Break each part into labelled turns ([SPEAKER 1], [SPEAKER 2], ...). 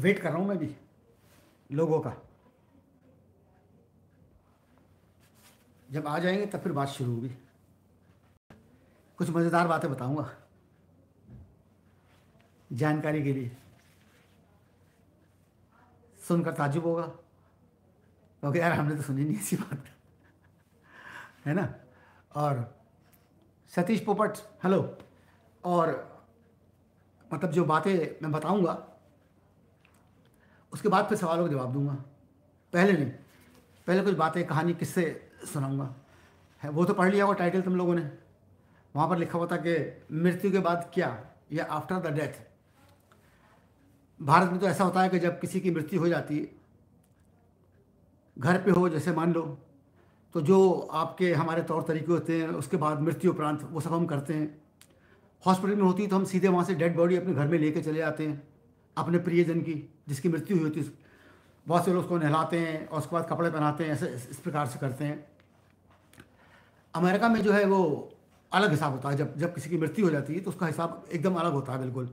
[SPEAKER 1] Wait कर रहा हूँ मैं भी लोगों का जब आ जाएंगे तब फिर बात शुरू होगी कुछ मज़ेदार बातें बताऊंगा जानकारी के लिए सुनकर ताजुब होगा क्योंकि यार हमने तो सुनी नहीं ऐसी बात है ना और सतीश पोपट हेलो और मतलब जो बातें मैं बताऊंगा उसके बाद फिर सवालों का जवाब दूंगा पहले नहीं पहले कुछ बातें कहानी किससे सुनाऊंगा है वो तो पढ़ लिया हुआ टाइटल तुम लोगों ने वहाँ पर लिखा हुआ था कि मृत्यु के बाद क्या या आफ्टर द डेथ भारत में तो ऐसा होता है कि जब किसी की मृत्यु हो जाती है घर पे हो जैसे मान लो तो जो आपके हमारे तौर तरीके होते हैं उसके बाद मृत्यु उपरांत वो सब हम करते हैं हॉस्पिटल में होती है तो हम सीधे वहाँ से डेड बॉडी अपने घर में लेके चले जाते हैं अपने प्रियजन की जिसकी मृत्यु हुई होती है बहुत से लोग उसको नहलाते हैं और उसके बाद कपड़े पहनाते हैं ऐसे इस प्रकार से करते हैं अमेरिका में जो है वो अलग हिसाब होता है जब जब किसी की मृत्यु हो जाती है तो उसका हिसाब एकदम अलग होता है बिल्कुल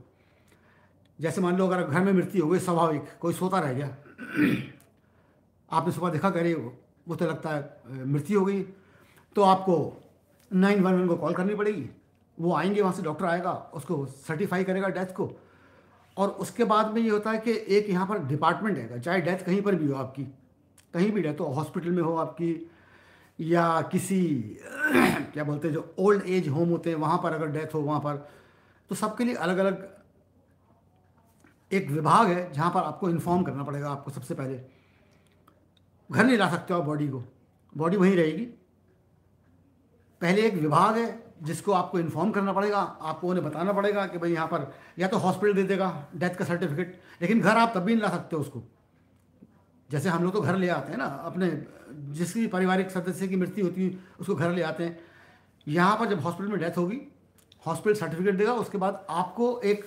[SPEAKER 1] जैसे मान लो अगर घर में मृत्यु हो गई स्वाभाविक कोई सोता रह गया आपने सुबह देखा करे वो तो लगता है मृत्यु हो गई तो आपको नाइन वन वन को कॉल करनी पड़ेगी वो आएंगे वहाँ से डॉक्टर आएगा उसको सर्टिफाई करेगा डेथ को और उसके बाद में ये होता है कि एक यहाँ पर डिपार्टमेंट रहेगा चाहे डेथ कहीं पर भी हो आपकी कहीं भी डेथ हो हॉस्पिटल में हो आपकी या किसी क्या बोलते हैं जो ओल्ड एज होम होते हैं वहाँ पर अगर डेथ हो वहाँ पर तो सबके लिए अलग अलग एक विभाग है जहाँ पर आपको इन्फॉर्म करना पड़ेगा आपको सबसे पहले घर नहीं ला सकते हो आप बॉडी को बॉडी वहीं रहेगी पहले एक विभाग है जिसको आपको इन्फॉर्म करना पड़ेगा आपको उन्हें बताना पड़ेगा कि भाई यहाँ पर या तो हॉस्पिटल दे देगा डेथ का सर्टिफिकेट लेकिन घर आप तब भी नहीं ला सकते उसको जैसे हम लोग तो घर ले आते हैं ना अपने जिस भी पारिवारिक सदस्य की मृत्यु होती है उसको घर ले आते हैं यहाँ पर जब हॉस्पिटल में डेथ होगी हॉस्पिटल सर्टिफिकेट देगा उसके बाद आपको एक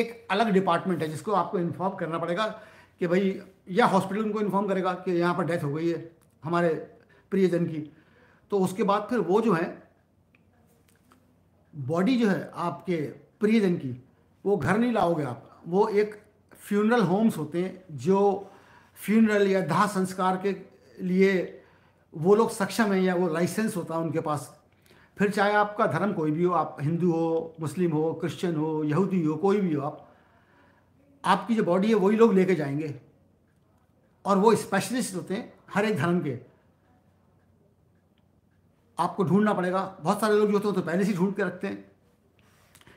[SPEAKER 1] एक अलग डिपार्टमेंट है जिसको आपको इन्फॉर्म करना पड़ेगा कि भाई या हॉस्पिटल उनको इन्फॉर्म करेगा कि यहाँ पर डेथ हो गई है हमारे प्रियजन की तो उसके बाद फिर वो जो है बॉडी जो है आपके प्रियजन की वो घर नहीं लाओगे आप वो एक फ्यूनरल होम्स होते हैं जो फ्यूनरल या दाह संस्कार के लिए वो लोग सक्षम हैं या वो लाइसेंस होता है उनके पास फिर चाहे आपका धर्म कोई भी हो आप हिंदू हो मुस्लिम हो क्रिश्चियन हो यहूदी हो कोई भी हो आप आपकी जो बॉडी है वही लोग लेके जाएंगे और वो स्पेशलिस्ट होते हैं हर एक धर्म के आपको ढूंढना पड़ेगा बहुत सारे लोग जो होते हैं तो पहले से ढूंढ के रखते हैं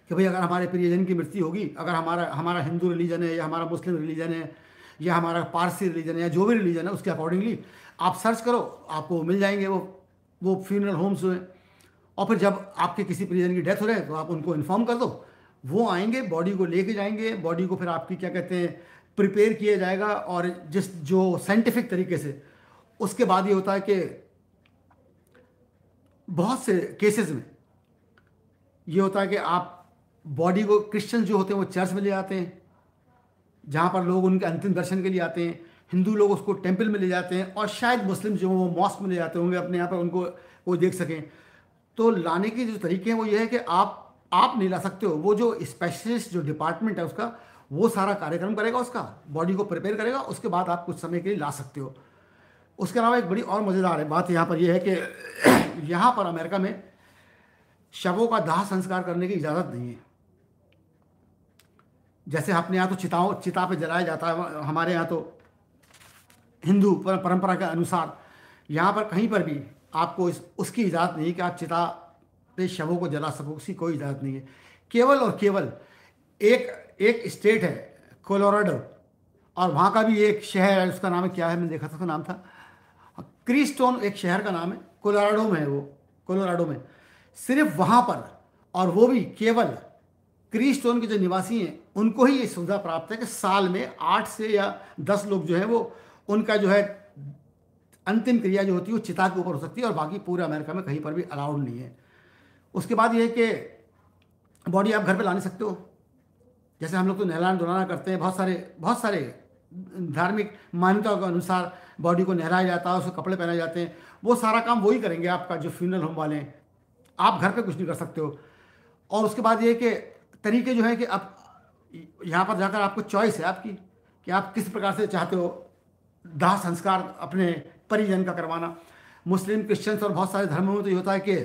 [SPEAKER 1] कि भाई अगर हमारे प्रियजन की मृत्यु होगी अगर हमारा हमारा हिंदू रिलीजन है या हमारा मुस्लिम रिलीजन है या हमारा पारसी रिलीजन है या जो भी रिलीजन है उसके अकॉर्डिंगली आप सर्च करो आपको मिल जाएंगे वो वो फ्यूनरल होम्स हुए और फिर जब आपके किसी प्रियजन की डेथ हो रहे हैं तो आप उनको इन्फॉर्म कर दो वो आएंगे बॉडी को लेके जाएंगे बॉडी को फिर आपकी क्या कहते हैं प्रिपेयर किया जाएगा और जिस जो साइंटिफिक तरीके से उसके बाद ये होता है कि बहुत से केसेस में ये होता है कि आप बॉडी को क्रिश्चियन जो होते हैं वो चर्च में ले जाते हैं जहाँ पर लोग उनके अंतिम दर्शन के लिए आते हैं हिंदू लोग उसको टेम्पल में ले जाते हैं और शायद मुस्लिम जो वो मॉस्क में ले जाते होंगे अपने यहाँ पर उनको वो देख सकें तो लाने के जो तरीके हैं वो ये है कि आप आप नहीं ला सकते हो वो जो स्पेशलिस्ट जो डिपार्टमेंट है उसका वो सारा कार्यक्रम करेगा उसका बॉडी को प्रिपेयर करेगा उसके बाद आप कुछ समय के लिए ला सकते हो उसके अलावा एक बड़ी और मज़ेदार है बात यहाँ पर यह है कि यहाँ पर अमेरिका में शवों का दाह संस्कार करने की इजाज़त नहीं है जैसे अपने यहाँ तो चिताओं चिता पे जलाया जाता है हमारे यहाँ तो हिंदू परंपरा के अनुसार यहाँ पर कहीं पर भी आपको इस उसकी इजाज़त नहीं कि आप चिता पे शवों को जला सको उसकी कोई इजाज़त नहीं है केवल और केवल एक एक स्टेट है कोलोराडो और वहाँ का भी एक शहर है उसका नाम क्या है मैंने देखा था उसका नाम था क्रीस्टोन एक शहर का नाम है कोलोराडो में है वो कोलोराडो में सिर्फ वहाँ पर और वो भी केवल क्रीस्टोन के जो निवासी हैं उनको ही ये सुविधा प्राप्त है कि साल में आठ से या दस लोग जो है वो उनका जो है अंतिम क्रिया जो होती है वो चिता के ऊपर हो सकती है और बाकी पूरे अमेरिका में कहीं पर भी अलाउड नहीं है उसके बाद ये है कि बॉडी आप घर पर ला नहीं सकते हो जैसे हम लोग तो नहलाना धुलाना करते हैं बहुत सारे बहुत सारे धार्मिक मान्यताओं के अनुसार बॉडी को नहराया जाता है उसको कपड़े पहनाए जाते हैं वो सारा काम वही करेंगे आपका जो फ्यूनल होम वाले हैं आप घर पर कुछ नहीं कर सकते हो और उसके बाद ये कि तरीके जो है कि आप यहाँ पर जाकर आपको चॉइस है आपकी कि आप किस प्रकार से चाहते हो दाह संस्कार अपने परिजन का करवाना मुस्लिम क्रिश्चियंस और बहुत सारे धर्मों में तो ये होता है कि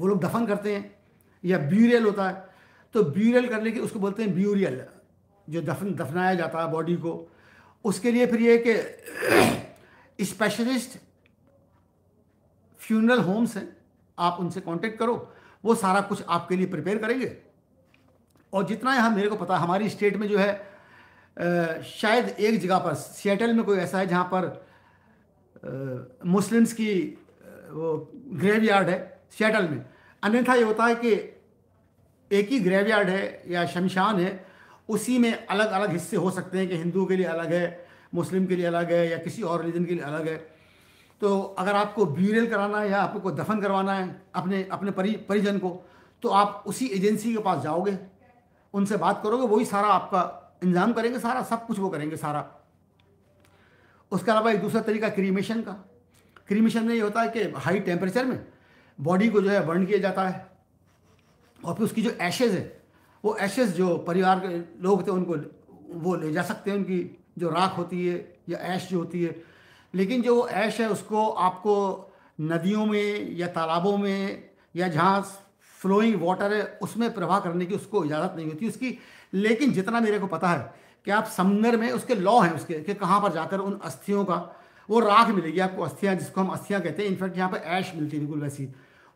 [SPEAKER 1] वो लोग दफन करते हैं या ब्यूरियल होता है तो ब्यूरियल करने के उसको बोलते हैं ब्यूरियल जो दफन दफनाया जाता है बॉडी को उसके लिए फिर ये कि स्पेशलिस्ट फ्यूनरल होम्स हैं आप उनसे कांटेक्ट करो वो सारा कुछ आपके लिए प्रिपेयर करेंगे और जितना यहाँ मेरे को पता हमारी स्टेट में जो है आ, शायद एक जगह पर सियाटल में कोई ऐसा है जहाँ पर मुस्लिम्स की वो ग्रेव है सियाटल में अन्यथा ये होता है कि एक ही ग्रेव है या शमशान है उसी में अलग अलग हिस्से हो सकते हैं कि हिंदू के लिए अलग है मुस्लिम के लिए अलग है या किसी और रिलीजन के लिए अलग है तो अगर आपको ब्यूरियल कराना है या आपको कोई दफन करवाना है अपने अपने परि परिजन को तो आप उसी एजेंसी के पास जाओगे उनसे बात करोगे वही सारा आपका इंजाम करेंगे सारा सब कुछ वो करेंगे सारा उसके अलावा एक दूसरा तरीका क्रीमेशन का क्रीमेशन में ये होता है कि हाई टेम्परेचर में बॉडी को जो है बर्न किया जाता है और फिर उसकी जो एशेज़ है वो एशेस जो परिवार के लोग थे उनको वो ले जा सकते हैं उनकी जो राख होती है या ऐश जो होती है लेकिन जो ऐश है उसको आपको नदियों में या तालाबों में या जहाँ फ्लोइंग वाटर है उसमें प्रवाह करने की उसको इजाज़त नहीं होती उसकी लेकिन जितना मेरे को पता है कि आप समुंदर में उसके लॉ हैं उसके कि कहाँ पर जाकर उन अस्थियों का वो राख मिलेगी आपको अस्थियाँ जिसको हम अस्थियाँ कहते हैं इनफैक्ट यहाँ पर ऐश मिलती है बिल्कुल वैसी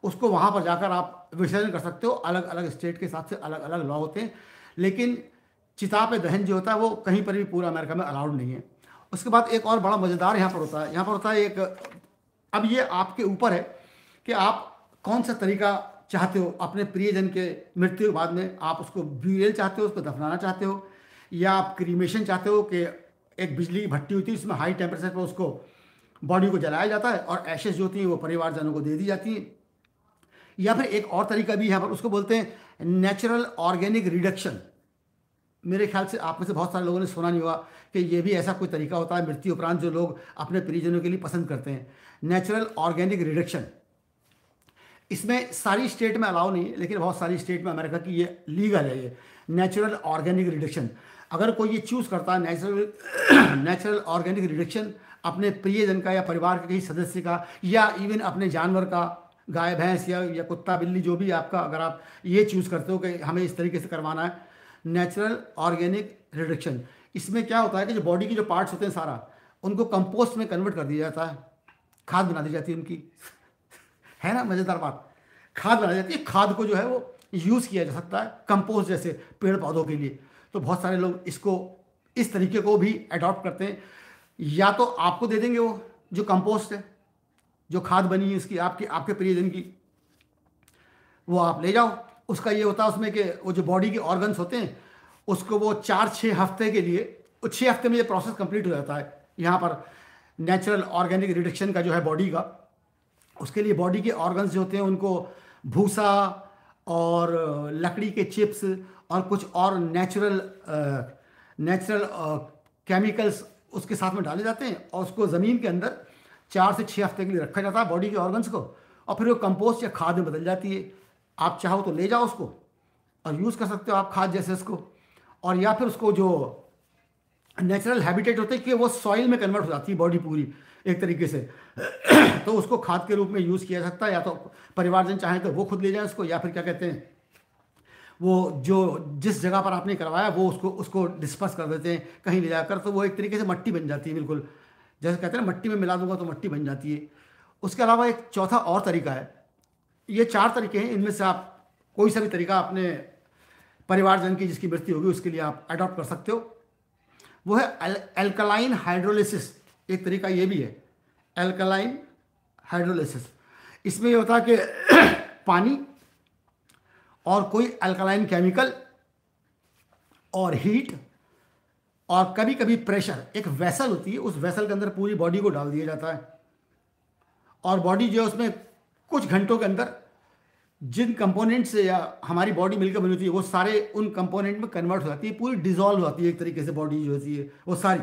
[SPEAKER 1] उसको वहाँ पर जाकर आप विसर्जन कर सकते हो अलग अलग स्टेट के हिसाब से अलग अलग लॉ होते हैं लेकिन चिता पे दहन जो होता है वो कहीं पर भी पूरा अमेरिका में अलाउड नहीं है उसके बाद एक और बड़ा मज़ेदार यहाँ पर होता है यहाँ पर होता है एक अब ये आपके ऊपर है कि आप कौन सा तरीका चाहते हो अपने प्रियजन के मृत्यु के बाद में आप उसको ब्यूरियल चाहते हो उसको दफनाना चाहते हो या आप क्रीमेशन चाहते हो कि एक बिजली की भट्टी होती है उसमें हाई टेम्परेचर पर उसको बॉडी को जलाया जाता है और एशेज जो होती हैं वो परिवारजनों को दे दी जाती हैं या फिर एक और तरीका भी यहाँ पर उसको बोलते हैं नेचुरल ऑर्गेनिक रिडक्शन मेरे ख्याल से आप में से बहुत सारे लोगों ने सुना नहीं हुआ कि ये भी ऐसा कोई तरीका होता है मृत्यु उपरांत जो लोग अपने परिजनों के लिए पसंद करते हैं नेचुरल ऑर्गेनिक रिडक्शन इसमें सारी स्टेट में अलाउ नहीं है लेकिन बहुत सारी स्टेट में अमेरिका की ये लीगल है ये नेचुरल ऑर्गेनिक रिडक्शन अगर कोई ये चूज़ करता है नेचुरल नेचुरल ऑर्गेनिक रिडक्शन अपने प्रियजन का या परिवार के किसी सदस्य का या इवन अपने जानवर का गाय भैंस या या कुत्ता बिल्ली जो भी आपका अगर आप ये चूज़ करते हो कि हमें इस तरीके से करवाना है नेचुरल ऑर्गेनिक रिडक्शन इसमें क्या होता है कि जो बॉडी के जो पार्ट्स होते हैं सारा उनको कंपोस्ट में कन्वर्ट कर दिया जाता है खाद बना दी जाती है उनकी है ना मज़ेदार बात खाद बना जाती है खाद को जो है वो यूज़ किया जा सकता है कंपोस्ट जैसे पेड़ पौधों के लिए तो बहुत सारे लोग इसको इस तरीके को भी अडॉप्ट करते हैं या तो आपको दे देंगे वो जो कंपोस्ट है जो खाद बनी है इसकी आपके आपके प्रियजन की वो आप ले जाओ उसका ये होता है उसमें कि वो जो बॉडी के ऑर्गन्स होते हैं उसको वो चार छः हफ्ते के लिए छः हफ्ते में ये प्रोसेस कंप्लीट हो जाता है यहाँ पर नेचुरल ऑर्गेनिक रिडक्शन का जो है बॉडी का उसके लिए बॉडी के ऑर्गन्स जो होते हैं उनको भूसा और लकड़ी के चिप्स और कुछ और नेचुरल नेचुरल केमिकल्स उसके साथ में डाले जाते हैं और उसको ज़मीन के अंदर चार से छः हफ्ते के लिए रखा जाता है बॉडी के ऑर्गन्स को और फिर वो कंपोस्ट या खाद में बदल जाती है आप चाहो तो ले जाओ उसको और यूज़ कर सकते हो आप खाद जैसे इसको और या फिर उसको जो नेचुरल हैबिटेट होते हैं कि वो सॉइल में कन्वर्ट हो जाती है बॉडी पूरी एक तरीके से तो उसको खाद के रूप में यूज़ किया जा सकता है या तो परिवारजन चाहें तो वो खुद ले जाए उसको या फिर क्या कहते हैं वो जो जिस जगह पर आपने करवाया वो उसको उसको डिस्पर्स कर देते हैं कहीं ले जाकर तो वो एक तरीके से मट्टी बन जाती है बिल्कुल जैसे कहते हैं ना मट्टी में मिला दूंगा तो मट्टी बन जाती है उसके अलावा एक चौथा और तरीका है ये चार तरीके हैं इनमें से आप कोई सा भी तरीका अपने परिवारजन की जिसकी मृत्यु होगी उसके लिए आप अडॉप्ट कर सकते हो वो है एल्कलाइन हाइड्रोलिसिस एक तरीका ये भी है एल्कलाइन हाइड्रोलिसिस इसमें यह होता है कि पानी और कोई अल्कलाइन केमिकल और हीट और कभी कभी प्रेशर एक वैसल होती है उस वैसल के अंदर पूरी बॉडी को डाल दिया जाता है और बॉडी जो है उसमें कुछ घंटों के अंदर जिन कंपोनेंट से या हमारी बॉडी मिलकर बनी होती है वो सारे उन कंपोनेंट में कन्वर्ट हो जाती है पूरी डिजॉल्व हो जाती है एक तरीके से बॉडी जो होती है वो सारी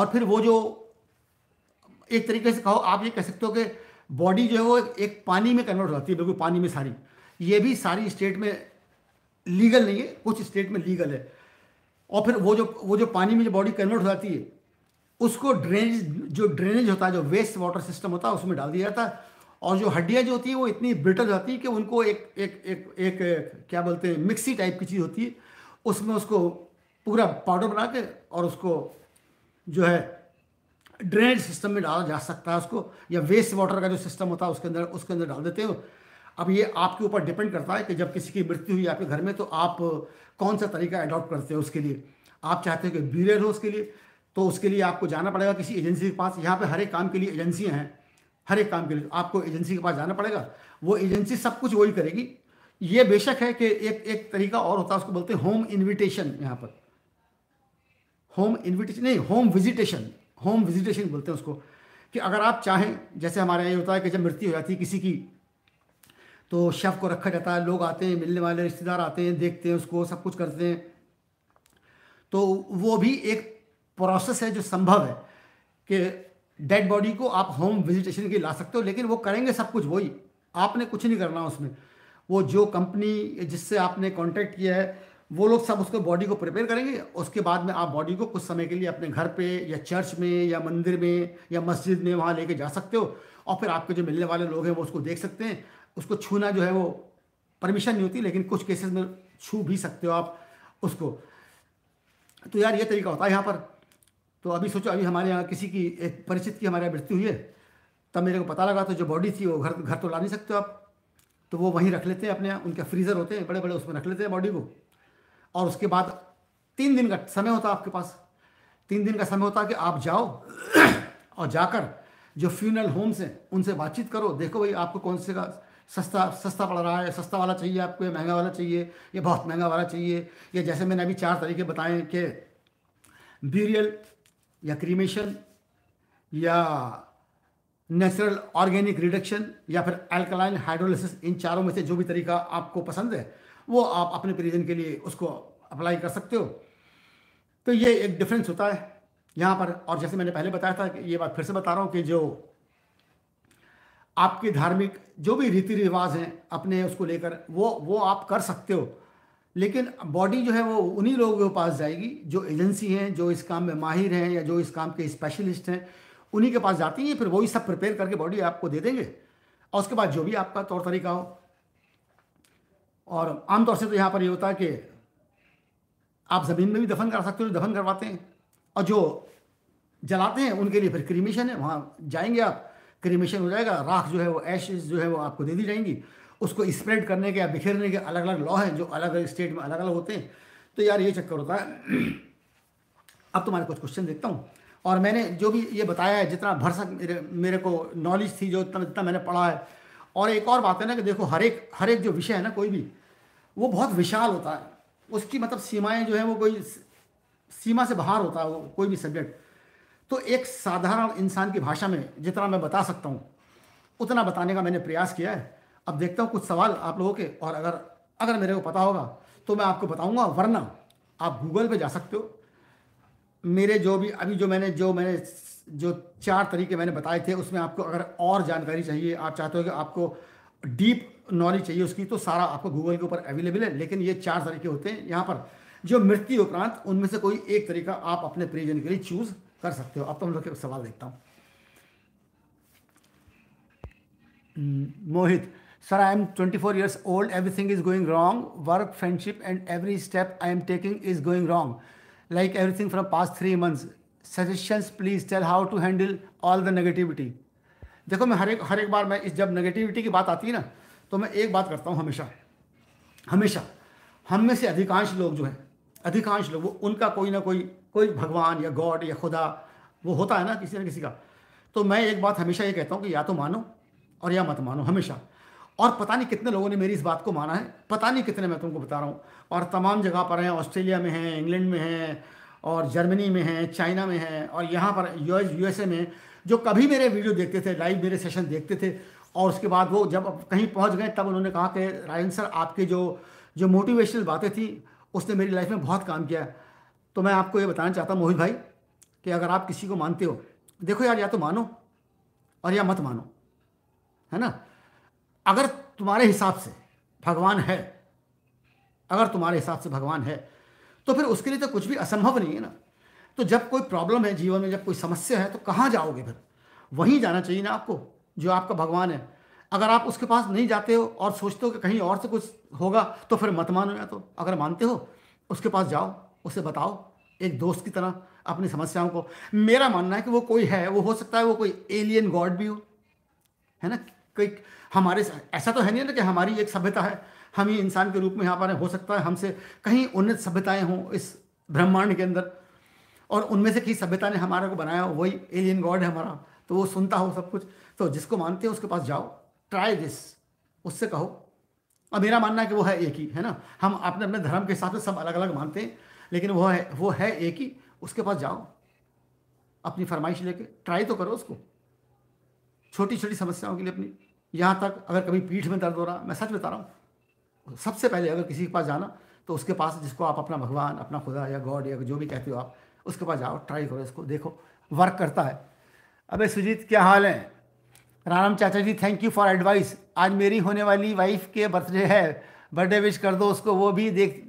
[SPEAKER 1] और फिर वो जो एक तरीके से कहो आप ये कह सकते हो कि बॉडी जो है वो एक पानी में कन्वर्ट हो जाती है बिल्कुल पानी में सारी ये भी सारी स्टेट में लीगल नहीं है कुछ स्टेट में लीगल है और फिर वो जो वो जो पानी में जो बॉडी कन्वर्ट हो जाती है उसको ड्रेनेज जो ड्रेनेज होता है जो वेस्ट वाटर सिस्टम होता है उसमें डाल दिया जाता है और जो हड्डियाँ जो होती है वो इतनी ब्रिटल जाती है कि उनको एक एक एक एक क्या बोलते हैं मिक्सी टाइप की चीज़ होती है उसमें उसको पूरा पाउडर बना के और उसको जो है ड्रेनेज सिस्टम में डाला जा सकता है उसको या वेस्ट वाटर का जो सिस्टम होता है उसके अंदर उसके अंदर डाल देते हो अब ये आपके ऊपर डिपेंड करता है कि जब किसी की मृत्यु हुई आपके घर में तो आप कौन सा तरीका अडॉप्ट करते हो उसके लिए आप चाहते हो कि ब्यूरल हो उसके लिए तो उसके लिए आपको जाना पड़ेगा किसी एजेंसी के पास यहाँ पर हर एक काम के लिए एजेंसियाँ हैं हर एक काम के लिए आपको एजेंसी के पास जाना पड़ेगा वो एजेंसी सब कुछ वही करेगी ये बेशक है कि एक एक तरीका और होता है उसको बोलते हैं होम इन्विटेशन यहाँ पर होम इन्विटेशन नहीं होम विजिटेशन होम विजिटेशन बोलते हैं उसको कि अगर आप चाहें जैसे हमारे यहाँ होता है कि जब मृत्यु हो जाती है किसी की तो शव को रखा जाता है लोग आते हैं मिलने वाले रिश्तेदार आते हैं देखते हैं उसको सब कुछ करते हैं तो वो भी एक प्रोसेस है जो संभव है कि डेड बॉडी को आप होम विजिटेशन के ला सकते हो लेकिन वो करेंगे सब कुछ वही आपने कुछ नहीं करना उसमें वो जो कंपनी जिससे आपने कॉन्टैक्ट किया है वो लोग सब उसको बॉडी को प्रिपेयर करेंगे उसके बाद में आप बॉडी को कुछ समय के लिए अपने घर पे या चर्च में या मंदिर में या मस्जिद में वहाँ लेके जा सकते हो और फिर आपके जो मिलने वाले लोग हैं वो उसको देख सकते हैं उसको छूना जो है वो परमिशन नहीं होती लेकिन कुछ केसेस में छू भी सकते हो आप उसको तो यार ये तरीका होता है यहाँ पर तो अभी सोचो अभी हमारे यहाँ किसी की एक परिचित की हमारे यहाँ मृत्यु हुई है तब मेरे को पता लगा तो जो बॉडी थी वो घर घर तो ला नहीं सकते आप तो वो वहीं रख लेते हैं अपने यहाँ उनके फ्रीज़र होते हैं बड़े बड़े उसमें रख लेते हैं बॉडी को और उसके बाद तीन दिन का समय होता आपके पास तीन दिन का समय होता कि आप जाओ और जाकर जो फ्यूनल होम्स हैं उनसे बातचीत करो देखो भाई आपको कौन से का सस्ता सस्ता पड़ रहा है सस्ता वाला चाहिए आपको ये महंगा वाला चाहिए ये बहुत महंगा वाला चाहिए ये जैसे मैंने अभी चार तरीके बताए कि ब्यूरियल या क्रीमेशन या नेचुरल ऑर्गेनिक रिडक्शन या फिर एल्कलाइन हाइड्रोलिसिस इन चारों में से जो भी तरीका आपको पसंद है वो आप अपने परिजन के लिए उसको अप्लाई कर सकते हो तो ये एक डिफरेंस होता है यहाँ पर और जैसे मैंने पहले बताया था कि ये बात फिर से बता रहा हूँ कि जो आपके धार्मिक जो भी रीति रिवाज हैं अपने उसको लेकर वो वो आप कर सकते हो लेकिन बॉडी जो है वो उन्हीं लोगों के पास जाएगी जो एजेंसी हैं जो इस काम में माहिर हैं या जो इस काम के स्पेशलिस्ट हैं उन्हीं के पास जाती हैं फिर वही सब प्रिपेयर करके बॉडी आपको दे देंगे और उसके बाद जो भी आपका तौर तरीका हो और आमतौर से तो यहाँ पर ये यह होता है कि आप ज़मीन में भी दफन करा सकते हो दफन करवाते हैं और जो जलाते हैं उनके लिए फिर क्रीमेशन है वहाँ जाएंगे आप क्रीमेशन हो जाएगा राख जो है वो एशेज जो है वो आपको दे दी जाएंगी उसको स्प्रेड करने के या बिखेरने के अलग अलग लॉ हैं जो अलग अलग स्टेट में अलग अलग होते हैं तो यार ये चक्कर होता है अब तुम्हारे कुछ क्वेश्चन देखता हूँ और मैंने जो भी ये बताया है जितना भर सक मेरे मेरे को नॉलेज थी जो इतना जितना मैंने पढ़ा है और एक और बात है ना कि देखो हर एक हर एक जो विषय है ना कोई भी वो बहुत विशाल होता है उसकी मतलब सीमाएं जो है वो कोई सीमा से बाहर होता है वो कोई भी सब्जेक्ट तो एक साधारण इंसान की भाषा में जितना मैं बता सकता हूँ उतना बताने का मैंने प्रयास किया है अब देखता हूँ कुछ सवाल आप लोगों के और अगर अगर मेरे को पता होगा तो मैं आपको बताऊँगा वरना आप गूगल पे जा सकते हो मेरे जो भी अभी जो मैंने जो मैंने जो चार तरीके मैंने बताए थे उसमें आपको अगर और जानकारी चाहिए आप चाहते हो कि आपको डीप नॉलेज चाहिए उसकी तो सारा आपको गूगल के ऊपर अवेलेबल है लेकिन ये चार तरीके होते हैं यहाँ पर जो मृत्यु उपरांत उनमें से कोई एक तरीका आप अपने प्रियजन के लिए चूज़ कर सकते हो अब तुम तो लोग सवाल देखता हूँ हम्म, Mohit sir I am twenty four years old everything is going wrong work friendship and every step I am taking is going wrong like everything from past three months suggestions please tell how to handle all the negativity देखो मैं हर एक हर एक बार मैं इस जब negativity की बात आती है ना तो मैं एक बात करता हूँ हमेशा हमेशा हम में से अधिकांश लोग जो है अधिकांश लोग वो उनका कोई ना कोई कोई भगवान या गॉड या खुदा वो होता है ना किसी न किसी का तो मैं एक बात हमेशा ये कहता हूँ कि या तो मानो और या मत मानो हमेशा और पता नहीं कितने लोगों ने मेरी इस बात को माना है पता नहीं कितने मैं तुमको बता रहा हूँ और तमाम जगह पर हैं ऑस्ट्रेलिया में हैं इंग्लैंड में हैं और जर्मनी में हैं चाइना में हैं और यहाँ पर यू यूएसए में जो कभी मेरे वीडियो देखते थे लाइव मेरे सेशन देखते थे और उसके बाद वो जब कहीं पहुँच गए तब उन्होंने कहा कि रायन सर आपके जो जो मोटिवेशनल बातें थी उसने मेरी लाइफ में बहुत काम किया है तो मैं आपको ये बताना चाहता हूँ मोहित भाई कि अगर आप किसी को मानते हो देखो यार या तो मानो और या मत मानो है ना अगर तुम्हारे हिसाब से भगवान है अगर तुम्हारे हिसाब से भगवान है तो फिर उसके लिए तो कुछ भी असंभव नहीं है ना तो जब कोई प्रॉब्लम है जीवन में जब कोई समस्या है तो कहाँ जाओगे फिर वहीं जाना चाहिए ना आपको जो आपका भगवान है अगर आप उसके पास नहीं जाते हो और सोचते हो कि कहीं और से कुछ होगा तो फिर मत मानो या तो अगर मानते हो उसके पास जाओ उसे बताओ एक दोस्त की तरह अपनी समस्याओं को मेरा मानना है कि वो कोई है वो हो सकता है वो कोई एलियन गॉड भी हो है ना कोई हमारे ऐसा तो है नहीं ना कि हमारी एक सभ्यता है हम ही इंसान के रूप में यहाँ पर हो सकता है हमसे कहीं उन्नत सभ्यताएं हों इस ब्रह्मांड के अंदर और उनमें से किसी सभ्यता ने हमारा को बनाया हो वही एलियन गॉड है हमारा तो वो सुनता हो सब कुछ तो जिसको मानते हो उसके पास जाओ ट्राई दिस उससे कहो और मेरा मानना है कि वो है एक ही है ना हम अपने अपने धर्म के हिसाब से सब अलग अलग मानते हैं लेकिन वो है वो है एक ही उसके पास जाओ अपनी फरमाइश लेके ट्राई तो करो उसको छोटी छोटी समस्याओं के लिए अपनी यहाँ तक अगर कभी पीठ में दर्द हो रहा मैं सच बता रहा हूँ सबसे पहले अगर किसी के पास जाना तो उसके पास जिसको आप अपना भगवान अपना खुदा या गॉड या जो भी कहते हो आप उसके पास जाओ ट्राई करो इसको देखो वर्क करता है अबे सुजीत क्या हाल है राम चाचा ji thank you for advice आज मेरी होने वाली वाइफ के बर्थडे है बर्थडे विश कर दो उसको वो भी देख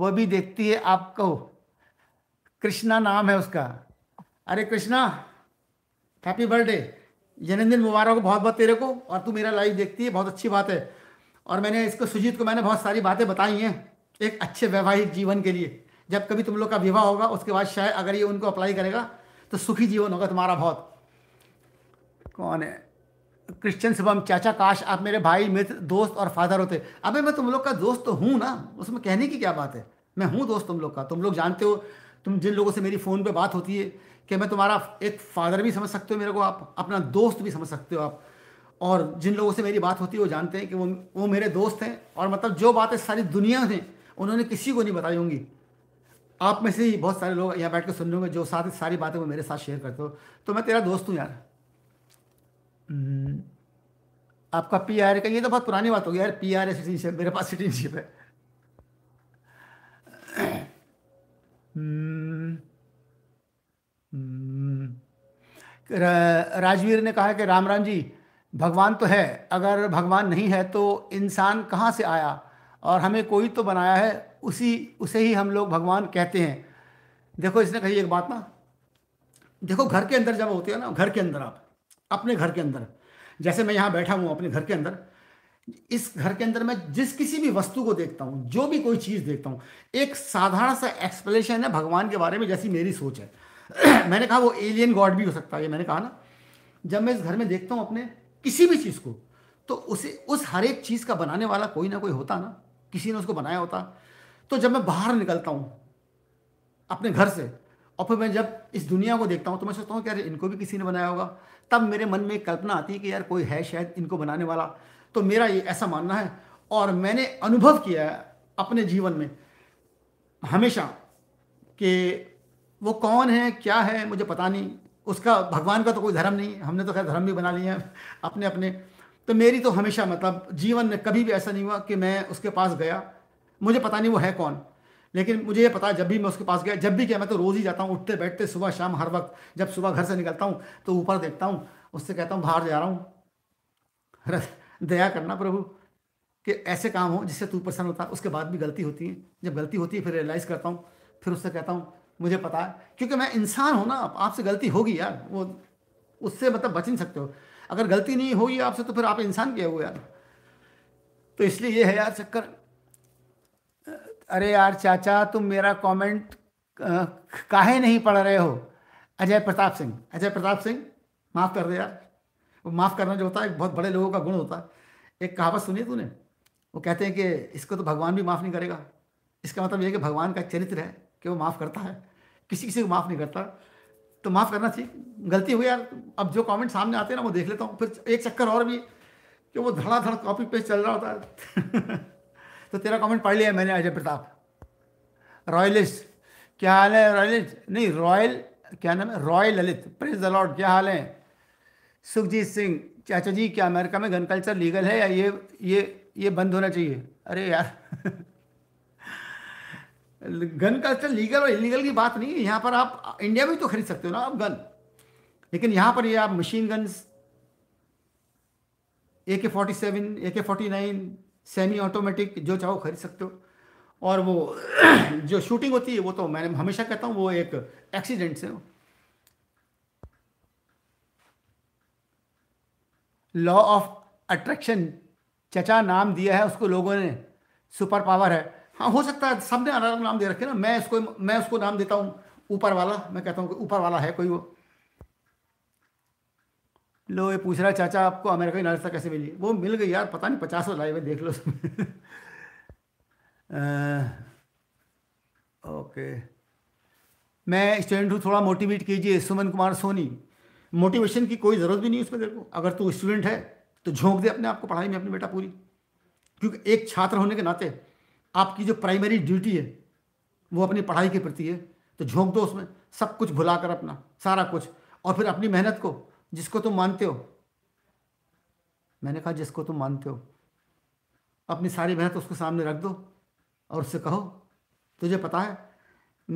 [SPEAKER 1] वह भी देखती है आपको कृष्णा नाम है उसका अरे कृष्णा हैप्पी बर्थडे जन्मदिन मुबारक हो बहुत बहुत तेरे को और तू मेरा लाइव देखती है बहुत अच्छी बात है और मैंने इसको सुजीत को मैंने बहुत सारी बातें बताई हैं एक अच्छे वैवाहिक जीवन के लिए जब कभी तुम लोग का विवाह होगा उसके बाद शायद अगर ये उनको अप्लाई करेगा तो सुखी जीवन होगा तुम्हारा बहुत कौन है क्रिश्चियन शुभम चाचा काश आप मेरे भाई मित्र दोस्त और फादर होते अबे मैं तुम लोग का दोस्त तो हूँ ना उसमें कहने की क्या बात है मैं हूँ दोस्त तुम लोग का तुम लोग जानते हो तुम जिन लोगों से मेरी फ़ोन पे बात होती है कि मैं तुम्हारा एक फादर भी समझ सकते हो मेरे को आप अपना दोस्त भी समझ सकते हो आप और जिन लोगों से मेरी बात होती है वो जानते हैं कि वो वो मेरे दोस्त हैं और मतलब जो बातें सारी दुनिया में उन्होंने किसी को नहीं बताई होंगी आप में से ही बहुत सारे लोग यहाँ बैठ कर सुन होंगे जो साथ सारी बातें वो मेरे साथ शेयर करते हो तो मैं तेरा दोस्त हूँ यार हम्म। आपका पी आर का ये तो बहुत पुरानी बात हो गई यार पी आर सिटीजनशिप मेरे पास सिटीजनशिप है हम्म। हम्म। राजवीर ने कहा कि राम राम जी भगवान तो है अगर भगवान नहीं है तो इंसान कहाँ से आया और हमें कोई तो बनाया है उसी उसे ही हम लोग भगवान कहते हैं देखो इसने कही एक बात ना देखो घर के अंदर जब होते हो ना घर के अंदर आप अपने घर के अंदर जैसे मैं यहां बैठा हूं अपने घर के अंदर इस घर के अंदर मैं जिस किसी भी वस्तु को देखता हूं जो भी कोई चीज़ देखता हूं एक साधारण सा एक्सप्लेनेशन है भगवान के बारे में जैसी मेरी सोच है मैंने कहा वो एलियन गॉड भी हो सकता है मैंने कहा ना जब मैं इस घर में देखता हूं अपने किसी भी चीज़ को तो उसे उस हर एक चीज़ का बनाने वाला कोई ना कोई होता ना किसी ने उसको बनाया होता तो जब मैं बाहर निकलता हूं अपने घर से और फिर मैं जब इस दुनिया को देखता हूँ तो मैं सोचता हूँ कि यार इनको भी किसी ने बनाया होगा तब मेरे मन में कल्पना आती है कि यार कोई है शायद इनको बनाने वाला तो मेरा ये ऐसा मानना है और मैंने अनुभव किया है अपने जीवन में हमेशा कि वो कौन है क्या है मुझे पता नहीं उसका भगवान का तो कोई धर्म नहीं हमने तो खैर धर्म भी बना लिए हैं अपने अपने तो मेरी तो हमेशा मतलब जीवन में कभी भी ऐसा नहीं हुआ कि मैं उसके पास गया मुझे पता नहीं वो है कौन लेकिन मुझे ये पता है जब भी मैं उसके पास गया जब भी क्या मैं तो रोज़ ही जाता हूँ उठते बैठते सुबह शाम हर वक्त जब सुबह घर से निकलता हूँ तो ऊपर देखता हूँ उससे कहता हूँ बाहर जा रहा हूँ दया करना प्रभु कि ऐसे काम हो जिससे तू प्रसन्न होता है उसके बाद भी गलती होती है जब गलती होती है फिर रियलाइज़ करता हूँ फिर उससे कहता हूँ मुझे पता है क्योंकि मैं इंसान हूँ ना आपसे गलती होगी यार वो उससे मतलब बच नहीं सकते हो अगर गलती नहीं होगी आपसे तो फिर आप इंसान क्या हुए यार तो इसलिए ये है यार चक्कर अरे यार चाचा तुम मेरा कमेंट काहे नहीं पढ़ रहे हो अजय प्रताप सिंह अजय प्रताप सिंह माफ़ कर दे यार वो माफ़ करना जो होता है बहुत बड़े लोगों का गुण होता है एक कहावत सुनी तूने वो कहते हैं कि इसको तो भगवान भी माफ़ नहीं करेगा इसका मतलब यह कि भगवान का चरित्र है कि वो माफ़ करता है किसी किसी को माफ़ नहीं करता तो माफ़ करना ठीक गलती हुई यार अब जो कमेंट सामने आते हैं ना वो देख लेता हूँ फिर एक चक्कर और भी कि वो धड़ाधड़ कॉपी पेस्ट चल रहा होता है तो तेरा कमेंट पढ़ लिया मैंने अजय प्रताप रॉयलिस्ट क्या हाल है रॉयलिस्ट नहीं रॉयल क्या नाम है Royal Lalit Prince the Lord क्या हाल है सुखजीत सिंह चाचा जी क्या अमेरिका में गन कल्चर लीगल है या ये ये ये बंद होना चाहिए अरे यार गन कल्चर लीगल और इलीगल की बात नहीं है यहाँ पर आप इंडिया में तो खरीद सकते हो ना आप गन लेकिन यहाँ पर ये आप मशीन गन्स ए के फोर्टी सेवन ए के फोर्टी नाइन सेमी ऑटोमेटिक जो चाहो खरीद सकते हो और वो जो शूटिंग होती है वो तो मैंने हमेशा कहता हूँ वो एक एक्सीडेंट से लॉ ऑफ अट्रैक्शन चचा नाम दिया है उसको लोगों ने सुपर पावर है हाँ हो सकता है सबने अलग नाम दे रखे ना मैं उसको मैं उसको नाम देता हूँ ऊपर वाला मैं कहता हूँ ऊपर वाला है कोई वो लो ये पूछ रहा चाचा आपको अमेरिका की नागरिकता कैसे मिली वो मिल गई यार पता नहीं पचास लाइव है देख लो आ, ओके मैं स्टूडेंट हूँ थोड़ा मोटिवेट कीजिए सुमन कुमार सोनी मोटिवेशन की कोई ज़रूरत भी नहीं उसमें देखो अगर तू स्टूडेंट है तो झोंक दे अपने आप को पढ़ाई में अपने बेटा पूरी क्योंकि एक छात्र होने के नाते आपकी जो प्राइमरी ड्यूटी है वो अपनी पढ़ाई के प्रति है तो झोंक दो उसमें सब कुछ भुला कर अपना सारा कुछ और फिर अपनी मेहनत को जिसको तुम मानते हो मैंने कहा जिसको तुम मानते हो अपनी सारी मेहनत उसको सामने रख दो और उससे कहो तुझे पता है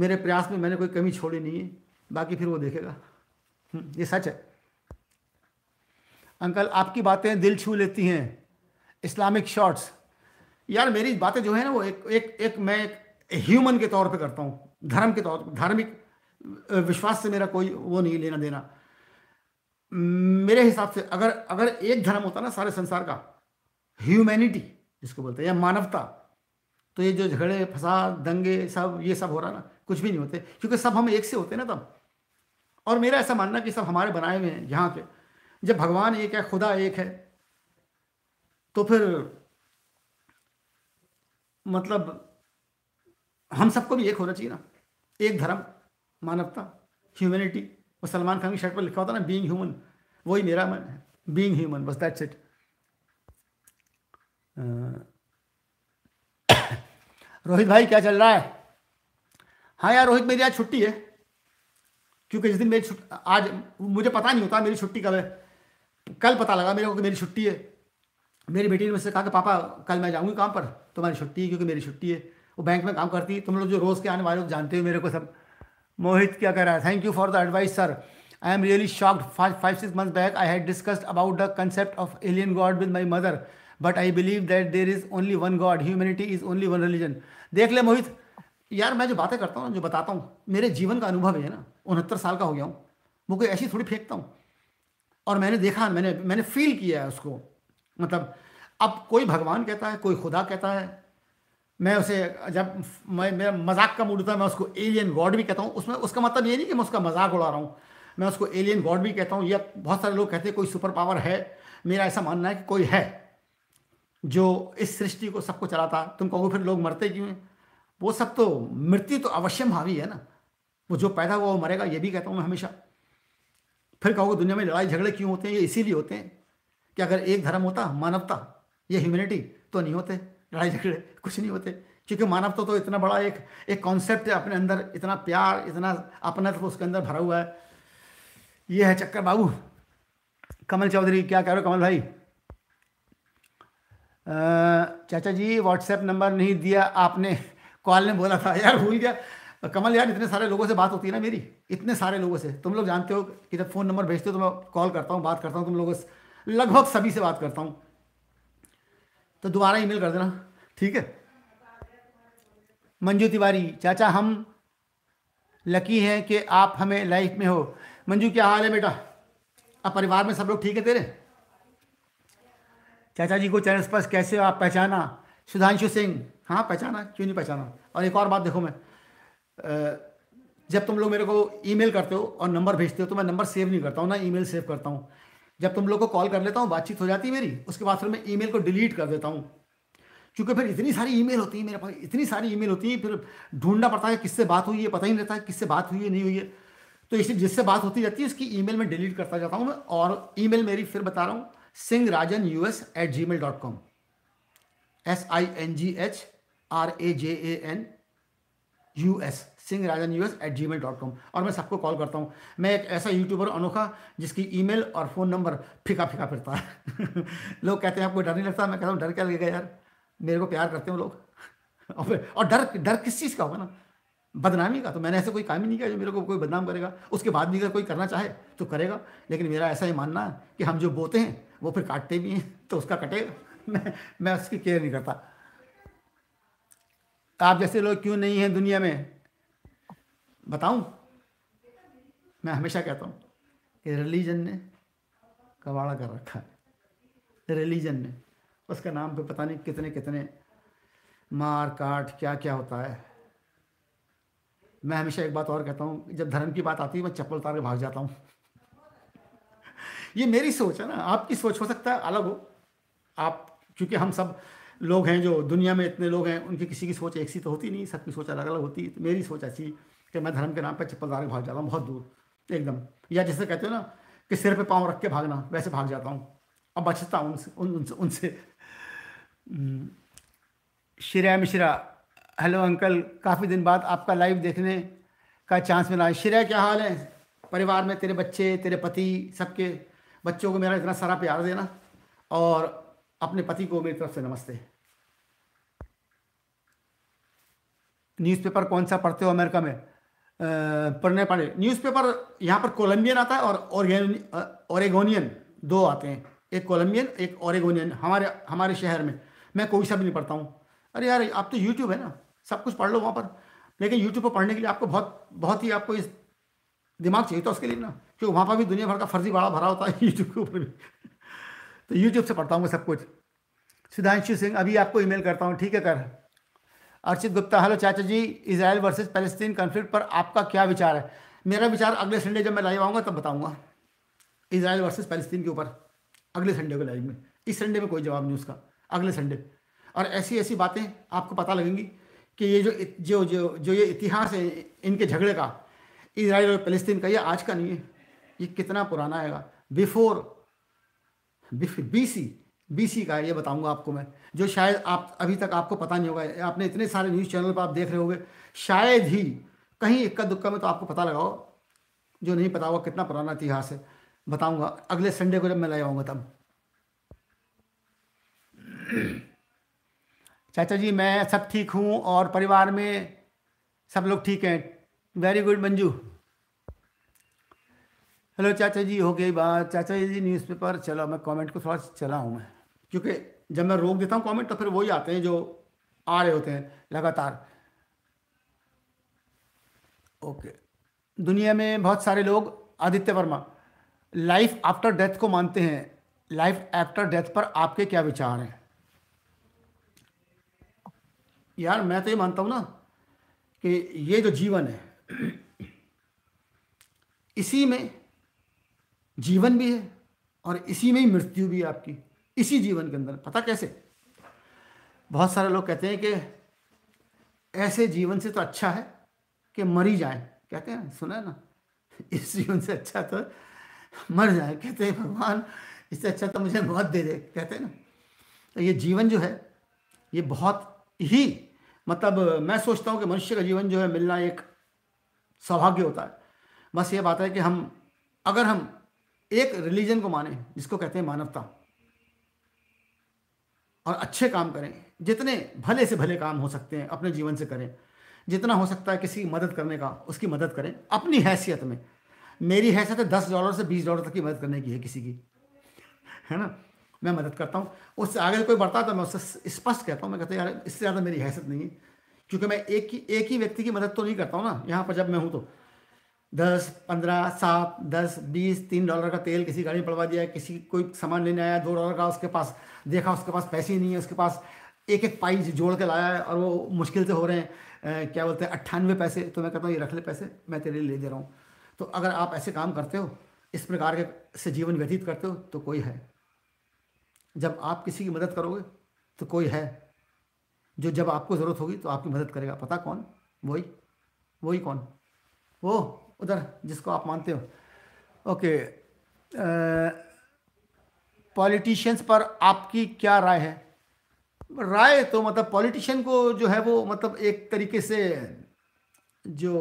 [SPEAKER 1] मेरे प्रयास में मैंने कोई कमी छोड़ी नहीं है बाकी फिर वो देखेगा हम्म, ये सच है अंकल आपकी बातें दिल छू लेती हैं इस्लामिक शॉर्ट्स यार मेरी बातें जो है ना वो एक एक एक मैं एक ह्यूमन के तौर पे करता हूँ धर्म के तौर पर धार्मिक विश्वास से मेरा कोई वो नहीं लेना देना मेरे हिसाब से अगर अगर एक धर्म होता ना सारे संसार का ह्यूमैनिटी जिसको बोलते हैं या मानवता तो ये जो झगड़े फसाद दंगे सब ये सब हो रहा ना कुछ भी नहीं होते क्योंकि सब हम एक से होते ना तब और मेरा ऐसा मानना कि सब हमारे बनाए हुए हैं यहाँ के जब भगवान एक है खुदा एक है तो फिर मतलब हम सबको भी एक होना चाहिए ना एक धर्म मानवता ह्यूमैनिटी वो सलमान खान की शर्ट पर लिखा होता ना बींग ह्यूमन वही मेरा मन है बींग ह्यूमन बस दैट्स इट रोहित भाई क्या चल रहा है हाँ यार रोहित मेरी आज छुट्टी है क्योंकि जिस दिन मेरी आज मुझे पता नहीं होता मेरी छुट्टी कब है कल पता लगा मेरे को कि मेरी छुट्टी है मेरी बेटी ने मुझसे कहा कि पापा कल मैं जाऊँगी काम पर तुम्हारी छुट्टी है क्योंकि मेरी छुट्टी है वो बैंक में काम करती है तुम लोग जो रोज़ के आने वाले लोग जानते हो मेरे को सब मोहित क्या कह रहा है thank you for the advice sir I am really shocked five six month back I had discussed about the concept of alien god with my mother but I believe that there is only one God humanity is only one religion देख ले मोहित यार मैं जो बातें करता हूँ ना जो बताता हूँ मेरे जीवन का अनुभव है ना उनहत्तर साल का हो गया हूँ वो कोई ऐसी थोड़ी फेंकता हूँ और मैंने देखा मैंने मैंने फील किया है उसको मतलब अब कोई भगवान कहता है कोई खुदा कहता है मैं उसे जब मैं मेरा मजाक का मूड होता है मैं उसको एलियन गॉड भी कहता हूँ उसमें उसका मतलब ये नहीं कि मैं उसका मजाक उड़ा रहा हूँ मैं उसको एलियन गॉड भी कहता हूँ या बहुत सारे लोग कहते हैं कोई सुपर पावर है मेरा ऐसा मानना है कि कोई है जो इस सृष्टि को सबको चलाता तुम कहोगे फिर लोग मरते क्यों वो सब तो मृत्यु तो अवश्य भावी है ना वो जो पैदा हुआ वो मरेगा ये भी कहता हूँ मैं हमेशा फिर कहोगे दुनिया में लड़ाई झगड़े क्यों होते हैं ये इसीलिए होते हैं कि अगर एक धर्म होता मानवता ये ह्यूमिनिटी तो नहीं होते लड़ाई झगड़े कुछ नहीं होते क्योंकि मानवता तो, तो इतना बड़ा एक एक कॉन्सेप्ट है अपने अंदर इतना प्यार इतना अपना तो उसके अंदर भरा हुआ है ये है चक्कर बाबू कमल चौधरी क्या कह रहे हो कमल भाई चाचा जी व्हाट्सएप नंबर नहीं दिया आपने कॉल ने बोला था यार भूल गया कमल यार इतने सारे लोगों से बात होती है ना मेरी इतने सारे लोगों से तुम लोग जानते हो कि जब फ़ोन नंबर भेजते हो तो मैं कॉल करता हूँ बात करता हूँ तुम लोगों से लगभग सभी से बात करता हूँ तो दोबारा ईमेल कर देना ठीक है मंजू तिवारी चाचा हम लकी हैं कि आप हमें लाइफ में हो मंजू क्या हाल है बेटा आप परिवार में सब लोग ठीक है तेरे चाचा जी को चैनल स्पर्श कैसे आप पहचाना सुधांशु सिंह हाँ पहचाना क्यों नहीं पहचाना और एक और बात देखो मैं जब तुम लोग मेरे को ईमेल करते हो और नंबर भेजते हो तो मैं नंबर सेव नहीं करता हूँ ना ईमेल सेव करता हूँ जब तुम लोग को कॉल कर लेता हूँ बातचीत हो जाती है मेरी उसके बाद फिर मैं ईमेल को डिलीट कर देता हूँ क्योंकि फिर इतनी सारी ईमेल होती है मेरे पास इतनी सारी ईमेल होती है फिर ढूंढना पड़ता है किससे बात हुई है पता ही नहीं रहता है किससे बात हुई है नहीं हुई है तो इसलिए जिससे बात होती रहती है उसकी ई मैं डिलीट करता जाता हूँ और ई मेरी फिर बता रहा हूँ Singh Rajan U S at Gmail dot com S I N G H R A J A N U S Singh Rajan U at Gmail dot com और मैं सबको कॉल करता हूँ मैं एक ऐसा यूट्यूबर अनोखा जिसकी ईमेल और फ़ोन नंबर फिका फिका फिरता है लोग कहते हैं आपको डर नहीं लगता मैं कहता हूँ डर क्या लगेगा यार मेरे को प्यार करते हैं लोग और फिर और डर डर किस चीज़ का होगा ना बदनामी का तो मैंने ऐसे कोई काम ही नहीं किया जो मेरे को कोई बदनाम करेगा उसके बाद भी अगर कोई करना चाहे तो करेगा लेकिन मेरा ऐसा ही मानना है कि हम जो बोते हैं वो फिर काटते भी हैं तो उसका कटेगा मैं मैं उसकी केयर नहीं करता आप जैसे लोग क्यों नहीं हैं दुनिया में बताऊं मैं हमेशा कहता हूं कि रिलीजन ने कबाड़ा कर रखा है रिलीजन ने उसका नाम पे पता नहीं कितने कितने मार काट क्या क्या होता है मैं हमेशा एक बात और कहता हूँ जब धर्म की बात आती है मैं चप्पल उतार के भाग जाता हूँ ये मेरी सोच है ना आपकी सोच हो सकता है अलग हो आप क्योंकि हम सब लोग हैं जो दुनिया में इतने लोग हैं उनकी किसी की सोच एक सी तो होती नहीं सबकी सोच अलग अलग होती है तो मेरी सोच ऐसी कि मैं धर्म के नाम पर चप्पल उतार भाग जाता हूँ बहुत दूर एकदम या जैसे कहते हो ना कि सिर पे पाँव रख के भागना वैसे भाग जाता हूँ अब बचता हूँ उनसे उन, उनसे उनसे हम्म, श्रेया मिश्रा हेलो अंकल काफ़ी दिन बाद आपका लाइव देखने का चांस मिला है श्रेया क्या हाल है परिवार में तेरे बच्चे तेरे पति सबके बच्चों को मेरा इतना सारा प्यार देना और अपने पति को मेरी तरफ से नमस्ते न्यूज़पेपर कौन सा पढ़ते हो अमेरिका में पढ़ने पड़े न्यूज़पेपर यहाँ पर कोलंबियन आता है और ओरेगोनियन दो आते हैं एक कोलंबियन एक ओरेगोनियन हमारे हमारे शहर में मैं कोई सा भी नहीं पढ़ता हूँ अरे यार आप तो यूट्यूब है ना सब कुछ पढ़ लो वहाँ पर लेकिन यूट्यूब पर पढ़ने के लिए आपको बहुत बहुत ही आपको इस दिमाग चाहिए था उसके लिए ना क्योंकि वहाँ पर भी दुनिया भर का फर्जी बड़ा भरा होता है यूट्यूब के ऊपर भी तो यूट्यूब से पढ़ता हूँ मैं सब कुछ सिद्धांशु सिंह अभी आपको ईमेल करता हूँ ठीक है कर अर्चित गुप्ता हेलो चाचा ji Israel versus Palestine conflict पर आपका क्या विचार है मेरा विचार अगले संडे जब मैं लाइव आऊँगा तब बताऊँगा इसराइल वर्सेज पैलेस्तीन के ऊपर अगले संडे को लाइव में इस संडे में कोई जवाब नहीं उसका अगले संडे और ऐसी ऐसी बातें आपको पता लगेंगी कि ये जो जो जो जो ये इतिहास है इनके झगड़े का इसराइल और फलस्तीन का ये आज का नहीं है ये कितना पुराना आएगा बिफोर बी सी बीसी का ये बताऊंगा आपको मैं जो शायद आप अभी तक आपको पता नहीं होगा आपने इतने सारे न्यूज़ चैनल पर आप देख रहे होंगे शायद ही कहीं इक्का दुक्का में तो आपको पता लगाओ जो नहीं पता होगा कितना पुराना इतिहास है बताऊंगा अगले संडे को जब मैं ले आऊँगा तब चाचा जी मैं सब ठीक हूँ और परिवार में सब लोग ठीक हैं वेरी गुड मंजू हेलो चाचा जी हो गई बात चाचा जी न्यूज़पेपर चलो मैं कमेंट को थोड़ा चला हूँ मैं क्योंकि जब मैं रोक देता हूँ कमेंट तो फिर वही आते हैं जो आ रहे होते हैं लगातार ओके दुनिया में बहुत सारे लोग Aditya Verma life after death को मानते हैं लाइफ आफ्टर डेथ पर आपके क्या विचार हैं यार मैं तो ये मानता हूं ना कि ये जो जीवन है इसी में जीवन भी है और इसी में ही मृत्यु भी है आपकी इसी जीवन के अंदर पता कैसे बहुत सारे लोग कहते हैं कि ऐसे जीवन से तो अच्छा है कि मर ही जाए कहते हैं सुना है ना इस जीवन से अच्छा तो मर जाए कहते हैं भगवान इससे अच्छा तो मुझे मौत दे दे कहते हैं ना तो ये जीवन जो है ये बहुत ही मतलब मैं सोचता हूँ कि मनुष्य का जीवन जो है मिलना एक सौभाग्य होता है बस ये बात है कि हम अगर हम एक रिलीजन को माने जिसको कहते हैं मानवता और अच्छे काम करें जितने भले से भले काम हो सकते हैं अपने जीवन से करें जितना हो सकता है किसी की मदद करने का उसकी मदद करें अपनी हैसियत में मेरी हैसियत है दस डॉलर से बीस डॉलर तक की मदद करने की है किसी की है ना मैं मदद करता हूँ उससे आगे कोई बढ़ता तो मैं उससे स्पष्ट कहता हूँ मैं कहता यार इससे ज़्यादा मेरी हैसियत नहीं है क्योंकि मैं एक ही एक ही व्यक्ति की मदद तो नहीं करता हूँ ना यहाँ पर जब मैं हूँ तो दस पंद्रह सात दस बीस तीन डॉलर का तेल किसी गाड़ी में पड़वा दिया किसी कोई सामान लेने आया दो डॉलर का उसके पास देखा उसके पास पैसे ही नहीं है उसके पास एक एक पाइज जोड़ के लाया है और वो मुश्किल से हो रहे हैं क्या बोलते हैं अट्ठानवे पैसे तो मैं कहता हूँ ये रख ले पैसे मैं तेरे लिए ले दे रहा हूँ तो अगर आप ऐसे काम करते हो इस प्रकार के से जीवन व्यतीत करते हो तो कोई है जब आप किसी की मदद करोगे तो कोई है जो जब आपको ज़रूरत होगी तो आपकी मदद करेगा पता कौन वही वही कौन वो उधर जिसको आप मानते हो ओके पॉलिटिशियंस पर आपकी क्या राय है राय तो मतलब पॉलिटिशियन को जो है वो मतलब एक तरीके से जो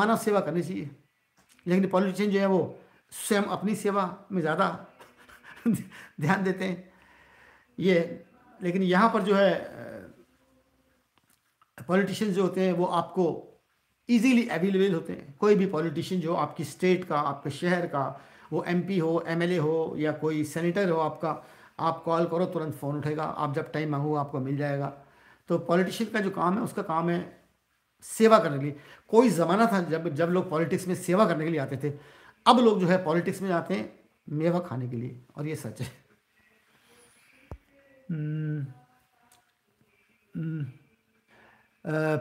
[SPEAKER 1] मानव सेवा करनी चाहिए लेकिन पॉलिटिशियन जो है वो स्वयं अपनी सेवा में ज़्यादा ध्यान देते हैं ये लेकिन यहाँ पर जो है पॉलिटिशियंस जो होते हैं वो आपको इजीली अवेलेबल होते हैं कोई भी पॉलिटिशियन जो आपकी स्टेट का आपके शहर का वो एमपी हो एमएलए हो या कोई सेनेटर हो आपका आप कॉल करो तुरंत फ़ोन उठेगा आप जब टाइम मांगो आपको मिल जाएगा तो पॉलिटिशियन का जो काम है उसका काम है सेवा करने के लिए कोई ज़माना था जब जब लोग पॉलिटिक्स में सेवा करने के लिए आते थे अब लोग जो है पॉलिटिक्स में आते हैं मेवा खाने के लिए और ये सच है हम्म, हम्म,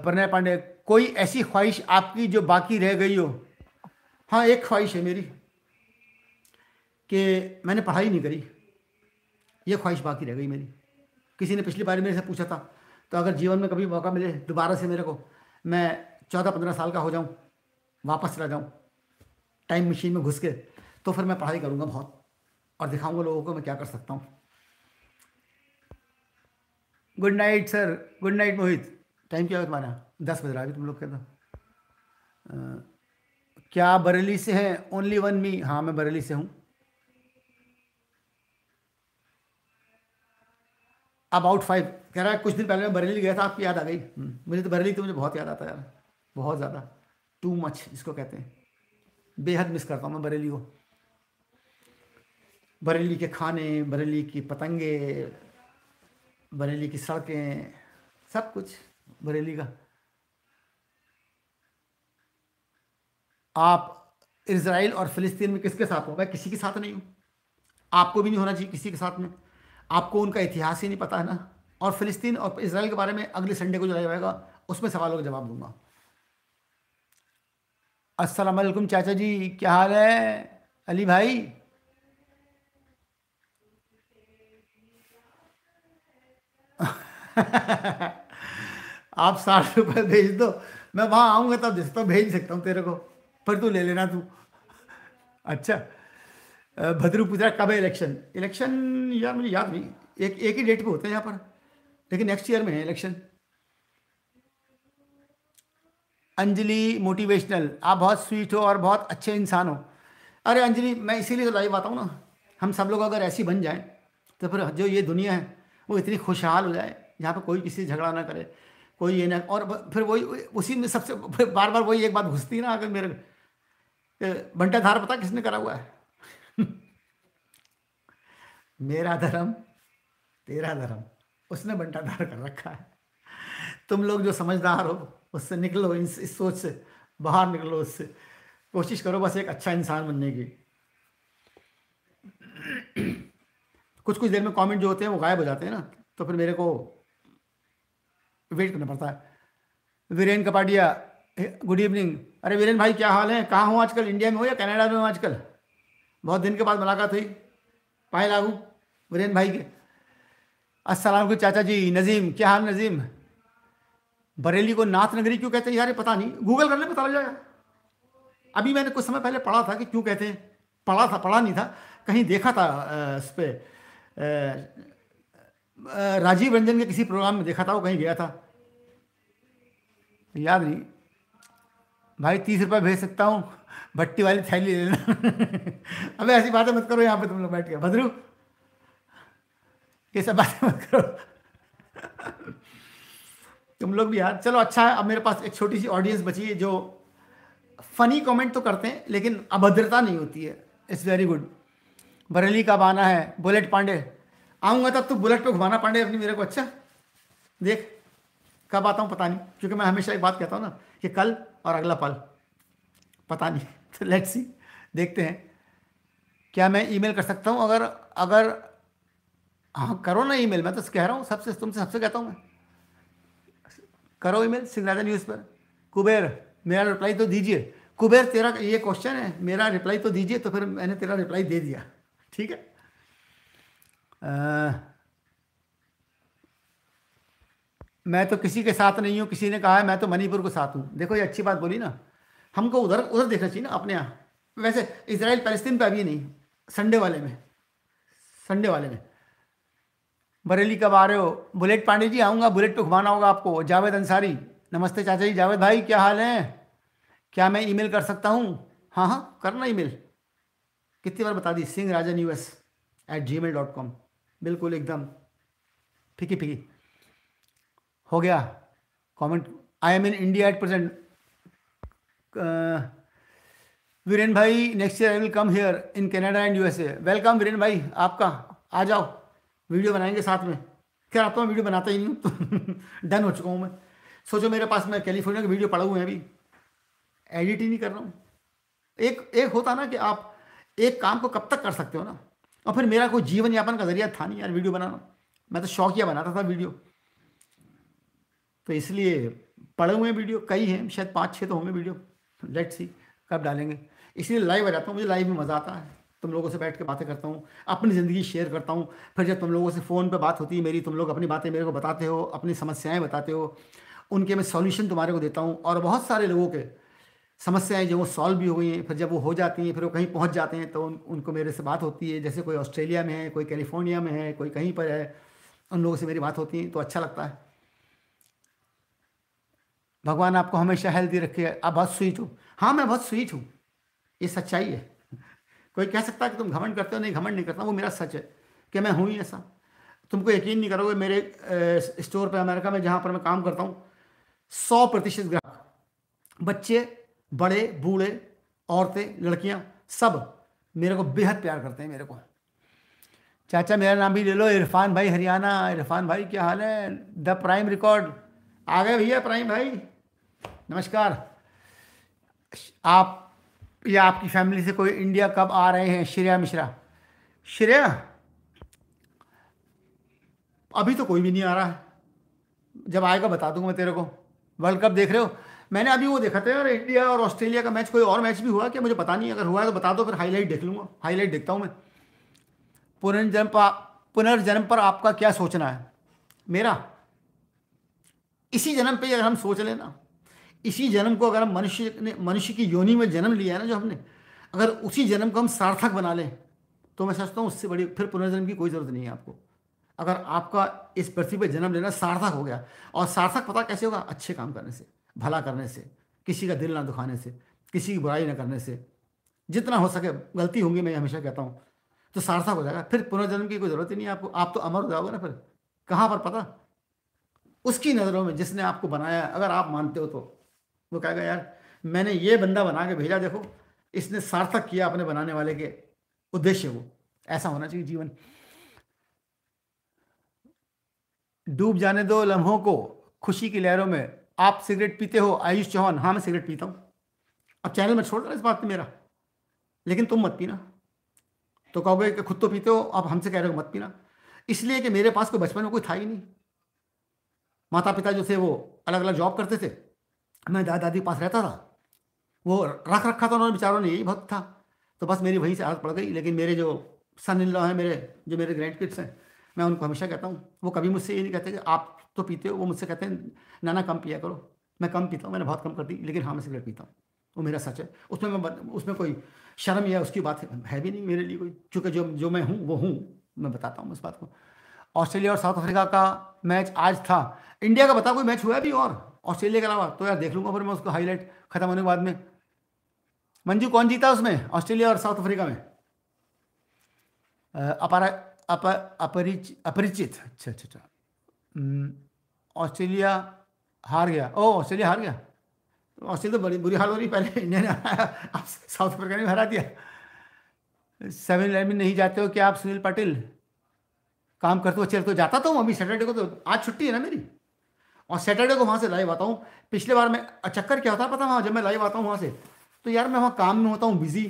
[SPEAKER 1] प्रणय पांडे कोई ऐसी ख्वाहिश आपकी जो बाकी रह गई हो हाँ एक ख्वाहिश है मेरी कि मैंने पढ़ाई नहीं करी ये ख्वाहिश बाकी रह गई मेरी किसी ने पिछली बार मेरे से पूछा था तो अगर जीवन में कभी मौका मिले दोबारा से मेरे को मैं चौदह पंद्रह साल का हो जाऊँ वापस चला जाऊँ टाइम मशीन में घुस के तो फिर मैं पढ़ाई करूँगा बहुत और दिखाऊँगा लोगों को मैं क्या कर सकता हूँ good night sir good night Mohit time क्या है तुम्हारा दस बज रहा अभी तुम लोग कहते क्या बरेली से है ओनली वन मी हाँ मैं बरेली से हूँ अबाउट फाइव कह रहा है कुछ दिन पहले मैं बरेली गया था आपकी याद आ गई हम्म, मुझे तो बरेली तो मुझे बहुत याद आता है यार बहुत ज़्यादा टू मच जिसको कहते हैं बेहद मिस करता हूँ मैं बरेली को बरेली के खाने बरेली की पतंगे बरेली की सड़कें सब कुछ बरेली का आप इसराइल और फिलिस्तीन में किसके साथ हो मैं किसी के साथ नहीं हूँ आपको भी नहीं होना चाहिए किसी के साथ में आपको उनका इतिहास ही नहीं पता है ना और फिलिस्तीन और इसराइल के बारे में अगले संडे को जो जाएगा उसमें सवालों का जवाब दूंगा असलकुम चाचा जी क्या हाल है अली भाई आप साठ रुपये भेज दो मैं वहाँ आऊँगा तब तो भेज सकता हूँ तेरे को पर तू ले लेना तू अच्छा भद्रू पूछ रहा कब है इलेक्शन इलेक्शन यार मुझे याद नहीं एक एक ही डेट पे होता है यहाँ पर लेकिन नेक्स्ट ईयर में है इलेक्शन अंजलि मोटिवेशनल आप बहुत स्वीट हो और बहुत अच्छे इंसान हो अरे अंजलि मैं इसीलिए तो लाइव आता हूँ ना हम सब लोग अगर ऐसी बन जाएं तो फिर जो ये दुनिया है वो इतनी खुशहाल हो जाए यहाँ पर कोई किसी से झगड़ा ना करे कोई ये ना और फिर वही उसी में सबसे बार बार वही एक बात घुसती ना अगर मेरे बंटाधार पता किसने करा हुआ है मेरा धर्म तेरा धर्म उसने बंटाधार कर रखा है तुम लोग जो समझदार हो उससे निकलो इस, इस सोच से बाहर निकलो उससे कोशिश करो बस एक अच्छा इंसान बनने की कुछ कुछ देर में कमेंट जो होते हैं वो गायब हो जाते हैं ना तो फिर मेरे को वेट करना पड़ता है वीरेन कपाडिया गुड इवनिंग अरे वीरेन भाई क्या हाल है कहाँ हूँ आजकल इंडिया में हो या कनाडा में हो आजकल बहुत दिन के बाद मुलाकात हुई पाए लागू वीरेन भाई के असलम चाचा जी नज़ीम क्या हाल नज़ीम बरेली को नाथ नगरी क्यों कहते हैं यार पता नहीं गूगल करने पता लग जाएगा अभी मैंने कुछ समय पहले पढ़ा था कि क्यों कहते हैं पढ़ा था पढ़ा नहीं था कहीं देखा था इस पर राजीव रंजन के किसी प्रोग्राम में देखा था वो कहीं गया था याद नहीं भाई तीस रुपये भेज सकता हूँ भट्टी वाली थैली ले लेना अबे ऐसी बातें मत करो यहाँ पे तुम लोग बैठ के भद्रू ये सब बातें मत करो तुम लोग भी यार चलो अच्छा है अब मेरे पास एक छोटी सी ऑडियंस बची है जो फनी कमेंट तो करते हैं लेकिन अभद्रता नहीं होती है इट्स वेरी गुड बरेली का बाना है बुलेट पांडे आऊँगा तब तो बुलेट पे घुमाना पांडे अपनी मेरे को अच्छा देख कब आता हूँ पता नहीं क्योंकि मैं हमेशा एक बात कहता हूँ ना कि कल और अगला पल पता नहीं तो लेट सी देखते हैं क्या मैं ईमेल कर सकता हूँ अगर अगर हाँ करो ना ईमेल मैं तो कह रहा हूँ सबसे तुमसे सबसे कहता हूँ मैं करो ईमेल सिंगराजा न्यूज़ पर कुबेर मेरा रिप्लाई तो दीजिए कुबेर तेरा ये क्वेश्चन है मेरा रिप्लाई तो दीजिए तो फिर मैंने तेरा रिप्लाई दे दिया ठीक है आ, मैं तो किसी के साथ नहीं हूँ किसी ने कहा है मैं तो मणिपुर के साथ हूँ देखो ये अच्छी बात बोली ना हमको उधर उधर देखना चाहिए ना अपने यहाँ वैसे इसराइल फलस्तीन पर अभी नहीं संडे वाले में संडे वाले में बरेली कब आ रहे हो बुलेट पांडे जी आऊँगा बुलेट पर घुमाना होगा आपको जावेद अंसारी नमस्ते चाचा जी जावेद भाई क्या हाल है क्या मैं ईमेल कर सकता हूँ हाँ हाँ करना ईमेल कितनी बार बता दी Singh Rajan U S at Gmail dot com बिल्कुल एकदम फिकी फिकी हो गया comment I am in India at present Viren भाई next year I will come here in Canada and USA welcome Viren भाई आपका आ जाओ वीडियो बनाएंगे साथ में क्या आता हूँ वीडियो बनाता ही नहीं हूँ तो डन हो चुका हूँ मैं सोचो मेरे पास मैं कैलिफोर्निया के वीडियो पड़ा हुए हैं अभी एडिट ही नहीं कर रहा हूँ एक एक होता ना कि आप एक काम को कब तक कर सकते हो ना और फिर मेरा कोई जीवन यापन का जरिया था नहीं यार वीडियो बनाना मैं तो शौकिया बनाता था वीडियो तो इसलिए पड़े हुए वीडियो कई हैं शायद पाँच छः तो होंगे वीडियो लेट सी कब डालेंगे इसलिए लाइव आ जाता हूँ मुझे लाइव में मज़ा आता है तुम लोगों से बैठ के बातें करता हूँ अपनी ज़िंदगी शेयर करता हूँ फिर जब तुम लोगों से फ़ोन पर बात होती है मेरी तुम लोग अपनी बातें मेरे को बताते हो अपनी समस्याएँ बताते हो उनके मैं सॉल्यूशन तुम्हारे को देता हूँ और बहुत सारे लोगों के समस्याएं जो वो सॉल्व भी हो गई हैं फिर जब वो हो जाती हैं फिर वो कहीं पहुँच जाते हैं तो उन, उनको मेरे से बात होती है जैसे कोई ऑस्ट्रेलिया में है कोई कैलिफोर्निया में है कोई कहीं पर है उन लोगों से मेरी बात होती है तो अच्छा लगता है भगवान आपको हमेशा हेल्दी रखे आप बहुत स्वीट हो हाँ मैं बहुत स्वीट हूँ ये सच्चाई है कोई कह सकता है कि तुम घमंड करते हो नहीं घमंड नहीं करता वो मेरा सच है कि मैं हूँ ही ऐसा तुमको यकीन नहीं करोगे मेरे स्टोर पर अमेरिका में जहाँ पर मैं काम करता हूँ सौ प्रतिशत ग्राहक बच्चे बड़े बूढ़े औरतें लड़कियाँ सब मेरे को बेहद प्यार करते हैं मेरे को चाचा मेरा नाम भी ले लो इरफान भाई हरियाणा इरफान भाई क्या हाल है द प्राइम रिकॉर्ड आ गए भैया प्राइम भाई नमस्कार आप या आपकी फैमिली से कोई इंडिया कब आ रहे हैं श्रेया मिश्रा श्रेया अभी तो कोई भी नहीं आ रहा है जब आएगा बता दूंगा मैं तेरे को वर्ल्ड कप देख रहे हो मैंने अभी वो देखा था यार इंडिया और ऑस्ट्रेलिया का मैच कोई और मैच भी हुआ क्या मुझे पता नहीं अगर हुआ है तो बता दो फिर हाईलाइट देख लूँगा हाईलाइट देखता हूँ मैं पुनर्जन्म पुनर्जन्म पर आपका क्या सोचना है मेरा इसी जन्म पे अगर हम सोच लेना इसी जन्म को अगर हम मनुष्य ने मनुष्य की योनि में जन्म लिया है ना जो हमने अगर उसी जन्म को हम सार्थक बना लें तो मैं समझता हूँ उससे बड़ी फिर पुनर्जन्म की कोई ज़रूरत नहीं है आपको अगर आपका इस पृथ्वी पर जन्म लेना सार्थक हो गया और सार्थक पता कैसे होगा अच्छे काम करने से भला करने से किसी का दिल ना दुखाने से किसी की बुराई ना करने से जितना हो सके गलती होंगी मैं हमेशा कहता हूँ तो सार्थक हो जाएगा फिर पुनर्जन्म की कोई ज़रूरत ही नहीं है आपको आप तो अमर हो जाओगे ना फिर कहाँ पर पता उसकी नज़रों में जिसने आपको बनाया अगर आप मानते हो तो वो कहेगा यार मैंने ये बंदा बना के भेजा देखो इसने सार्थक किया अपने बनाने वाले के उद्देश्य वो ऐसा होना चाहिए जीवन डूब जाने दो लम्हों को खुशी की लहरों में आप सिगरेट पीते हो आयुष चौहान हाँ मैं सिगरेट पीता हूँ अब चैनल में छोड़ दो इस बात पे मेरा लेकिन तुम मत पीना तो कहोगे कि खुद तो पीते हो आप हमसे कह रहे हो मत पीना इसलिए कि मेरे पास कोई बचपन में कोई था ही नहीं माता पिता जो थे वो अलग अलग जॉब करते थे मैं दादा दादी के पास रहता था वो रख रखा था उन्होंने बेचारों ने यही भक्त था तो बस मेरी वहीं से आदत पड़ गई लेकिन मेरे जो सन इन लॉ हैं मेरे जो मेरे ग्रैंड किड्स हैं मैं उनको हमेशा कहता हूँ वो कभी मुझसे ये नहीं कहते कि आप तो पीते हो वो मुझसे कहते हैं नाना कम पिया करो मैं कम पीता हूँ मैंने बहुत कम कर दी लेकिन हाँ मैं सिगरेट पीता हूँ वो मेरा सच है उसमें मैं उसमें कोई शर्म या उसकी बात है भी नहीं मेरे लिए कोई चूँकि जो जो मैं हूँ वो हूँ मैं बताता हूँ उस बात को ऑस्ट्रेलिया और साउथ अफ्रीका का मैच आज था इंडिया का बता कोई मैच हुआ भी और ऑस्ट्रेलिया के अलावा तो यार देख लूंगा फिर मैं उसको हाईलाइट खत्म होने के बाद में मंजू कौन जीता उसमें ऑस्ट्रेलिया और साउथ अफ्रीका में अपारा अप, अपरिच, अपरिचित अच्छा अच्छा अच्छा ऑस्ट्रेलिया हार गया ओ ऑस्ट्रेलिया हार गया ऑस्ट्रेलिया तो बड़ी बुरी हाल हो रही पहले इंडिया ने साउथ अफ्रीका ने हरा दिया सेवन इलेवन नहीं जाते हो क्या आप सुनील पटेल काम करते हुए चल तो जाता था अभी सैटरडे को तो आज छुट्टी है ना मेरी और सैटरडे को वहाँ से लाइव आता हूँ पिछले बार मैं चक्कर क्या होता है पता वहाँ जब मैं लाइव आता हूँ वहाँ से तो यार मैं वहाँ काम में होता हूँ बिजी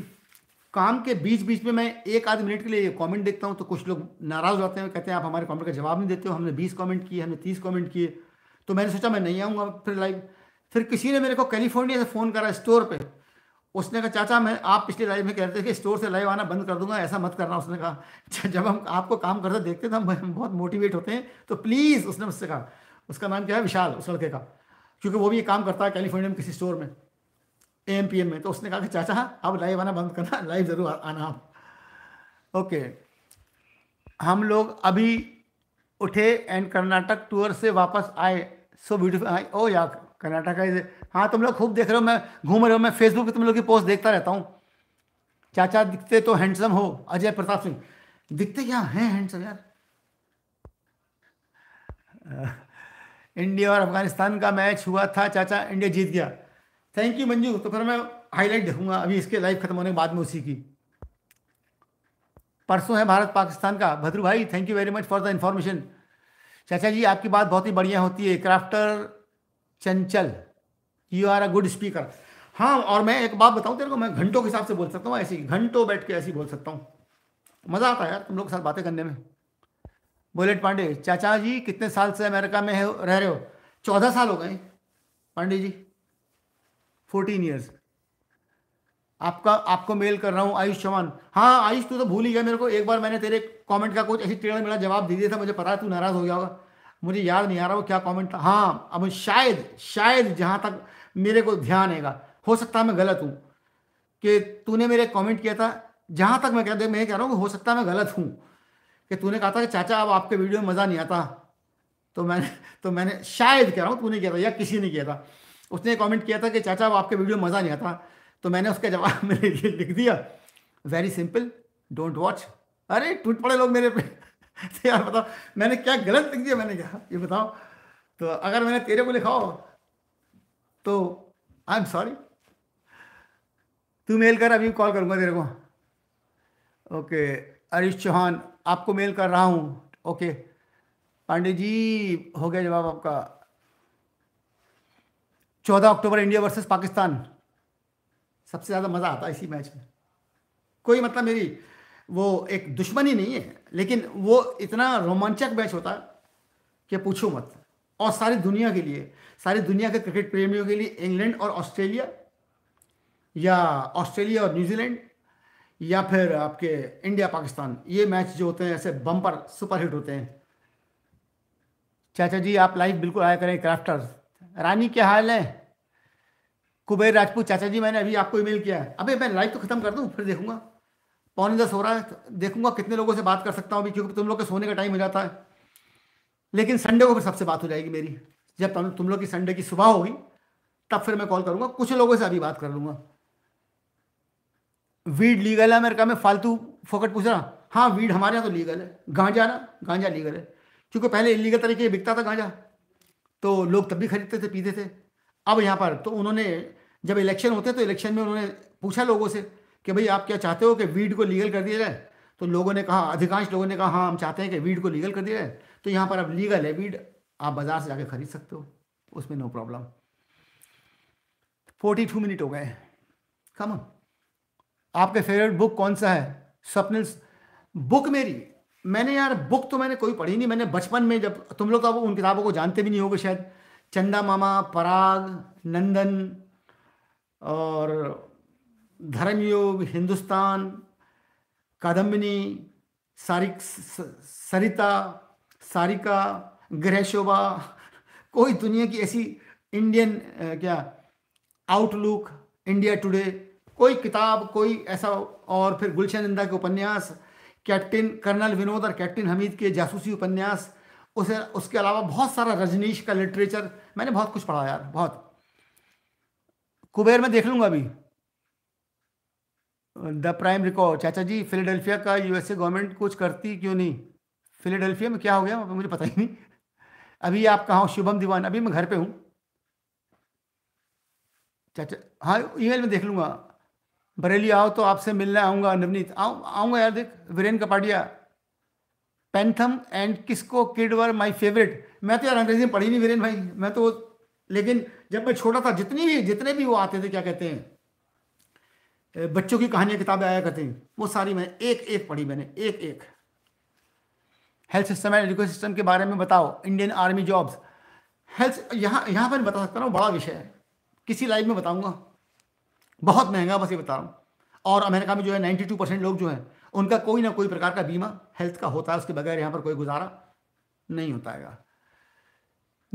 [SPEAKER 1] काम के बीच बीच में मैं एक आध मिनट के लिए कमेंट देखता हूँ तो कुछ लोग नाराज़ हो जाते हैं कहते हैं आप हमारे कमेंट का जवाब नहीं देते हो हमने बीस कमेंट किए हमने तीस कमेंट किए तो मैंने सोचा मैं नहीं आऊँगा फिर लाइव फिर किसी ने मेरे को कैलिफोर्निया से फ़ोन करा स्टोर पर उसने कहा चाचा मैं आप पिछले लाइव में कह रहे थे कि स्टोर से लाइव आना बंद कर दूंगा ऐसा मत करना उसने कहा जब हम आपको काम करते देखते तो हम बहुत मोटिवेट होते हैं तो प्लीज़ उसने मुझसे कहा उसका नाम क्या है विशाल उस लड़के का क्योंकि वो भी ये काम करता है कैलिफोर्निया में किसी स्टोर में ए एम में तो उसने कहा कि चाचा आप लाइव आना बंद करना लाइव ज़रूर आना आप ओके हम लोग अभी उठे एंड कर्नाटक टूर से वापस आए सो ब्यूटिफुल ओ या कर्नाटका इज़ हाँ तुम लोग खूब देख रहे हो मैं घूम रहे हो मैं फेसबुक पे तुम लोग की पोस्ट देखता रहता हूँ चाचा दिखते तो हैंडसम हो अजय प्रताप सिंह दिखते क्या हैं हैंडसम यार इंडिया और अफगानिस्तान का मैच हुआ था चाचा इंडिया जीत गया थैंक यू मंजू तो फिर मैं हाईलाइट देखूंगा अभी इसके लाइव खत्म होने के बाद में उसी की परसों है भारत पाकिस्तान का भद्रू भाई thank you very much for the information चाचा जी आपकी बात बहुत ही बढ़िया होती है crafter Chanchal you are a good speaker हाँ और मैं एक बात बताऊँ तेरे को मैं घंटों के हिसाब से बोल सकता हूँ ऐसे घंटों बैठ के ऐसे बोल सकता हूँ मज़ा आता है यार तुम लोग के साथ बातें करने में बुलेट पांडे चाचा जी कितने साल से अमेरिका में रह रहे हो चौदह साल हो गए पांडे जी फोर्टीन ईयर्स आपका आपको मेल कर रहा हूँ आयुष चौहान हाँ आयुष तू तो भूल ही गया मेरे को एक बार मैंने तेरे कमेंट का कुछ ऐसी टेढ़ा मेरा जवाब दे दिया था मुझे पता है तू नाराज़ हो गया होगा मुझे याद नहीं आ रहा वो क्या कमेंट था हाँ अब शायद शायद जहाँ तक मेरे को ध्यान आएगा हो सकता है मैं गलत हूँ कि तूने मेरे कमेंट किया था जहाँ तक मैं कह दे मैं कह रहा हूँ हो सकता है मैं गलत हूँ कि तूने कहा था कि चाचा अब आपके वीडियो में मज़ा नहीं आता तो मैंने तो मैंने शायद कह रहा हूँ तूने किया था या किसी ने किया था उसने कमेंट किया था कि चाचा अब आपके वीडियो में मज़ा नहीं आता तो मैंने उसका जवाब मेरे लिए लिख दिया वेरी सिंपल डोंट वॉच अरे टूट पड़े लोग मेरे पे तो यार बताओ मैंने क्या गलत लिख दिया मैंने क्या ये बताओ तो अगर मैंने तेरे को लिखा हो तो आई एम सॉरी तू मेल कर अभी कॉल करूँगा तेरे को ओके अरिश चौहान आपको मेल कर रहा हूँ ओके पांडे जी हो गया जवाब आपका चौदह अक्टूबर इंडिया वर्सेस पाकिस्तान सबसे ज़्यादा मज़ा आता है इसी मैच में कोई मतलब मेरी वो एक दुश्मनी नहीं है लेकिन वो इतना रोमांचक मैच होता है कि पूछो मत और सारी दुनिया के लिए सारी दुनिया के क्रिकेट प्रेमियों के लिए इंग्लैंड और ऑस्ट्रेलिया या ऑस्ट्रेलिया और न्यूजीलैंड या फिर आपके इंडिया पाकिस्तान ये मैच जो होते हैं ऐसे बम्पर सुपर हिट होते हैं चाचा जी आप लाइव बिल्कुल आया करें क्राफ्टर रानी क्या हाल है कुबेर राजपूत चाचा जी मैंने अभी आपको ईमेल किया है अबे मैं लाइव तो ख़त्म कर दूँ फिर देखूंगा पौने दस हो रहा है देखूंगा कितने लोगों से बात कर सकता हूँ अभी क्योंकि तुम लोग के सोने का टाइम हो जाता है लेकिन संडे को फिर सबसे बात हो जाएगी मेरी जब तुम तुम लोग की संडे की सुबह होगी तब फिर मैं कॉल करूंगा कुछ लोगों से अभी बात कर लूंगा वीड लीगल है अमेरिका में फालतू फोकट पूछ रहा हाँ वीड हमारे यहाँ तो लीगल है गांजा ना गांजा लीगल है क्योंकि पहले इलीगल तरीके से बिकता था गांजा तो लोग तब भी खरीदते थे पीते थे अब यहाँ पर तो उन्होंने जब इलेक्शन होते तो इलेक्शन में उन्होंने पूछा लोगों से कि भाई आप क्या चाहते हो कि वीड को लीगल कर दिया जाए तो लोगों ने कहा अधिकांश लोगों ने कहा हाँ हम चाहते हैं कि वीड को लीगल कर दिया जाए तो यहाँ पर अब लीगल है वीड आप बाज़ार से जाके ख़रीद सकते हो उसमें no problem forty two minute हो गए कम आपके फेवरेट बुक कौन सा है स्वप्निल बुक मेरी मैंने यार बुक तो मैंने कोई पढ़ी नहीं मैंने बचपन में जब तुम लोग तो उन किताबों को जानते भी नहीं होगे शायद चंदा मामा पराग नंदन और धर्मयोग हिंदुस्तान कादम्बिनी सारिक सरिता सारिका ग्रह शोभा कोई दुनिया की ऐसी इंडियन क्या आउटलुक इंडिया टुडे कोई किताब कोई ऐसा और फिर गुलशन इंदा के उपन्यास कैप्टन कर्नल विनोद और कैप्टन हमीद के जासूसी उपन्यास उसे उसके अलावा बहुत सारा रजनीश का लिटरेचर मैंने बहुत कुछ पढ़ा यार बहुत कुबेर में देख लूंगा अभी द प्राइम रिकॉर्ड चाचा जी फिलेडेल्फिया का यूएसए गवर्नमेंट कुछ करती क्यों नहीं फिलेडेल्फिया में क्या हो गया मुझे पता ही नहीं अभी आप कहा शुभम दीवान अभी मैं घर पे हूँ चाचा हाँ ईमेल में देख लूंगा बरेली आओ तो आपसे मिलने आऊँगा नवनीत आओ आऊँगा यार देख वीरेन कपाडिया पेंथम एंड किसको किड वर माई फेवरेट मैं तो यार अंग्रेजी में पढ़ी नहीं वीरेन भाई मैं तो लेकिन जब मैं छोटा था जितनी भी जितने भी वो आते थे क्या कहते हैं बच्चों की कहानियाँ किताबें आया करती वो सारी मैंने एक एक पढ़ी मैंने एक एक health system and education system के बारे में बताओ इंडियन आर्मी जॉब्स हेल्थ यहाँ यहाँ पर बता सकता हूँ बड़ा विषय है किसी लाइफ में बताऊँगा बहुत महंगा बस ये बता रहा हूँ और अमेरिका में जो है टू परसेंट लोग जो हैं उनका कोई ना कोई प्रकार का बीमा हेल्थ का होता है उसके बगैर यहाँ पर कोई गुजारा नहीं होता है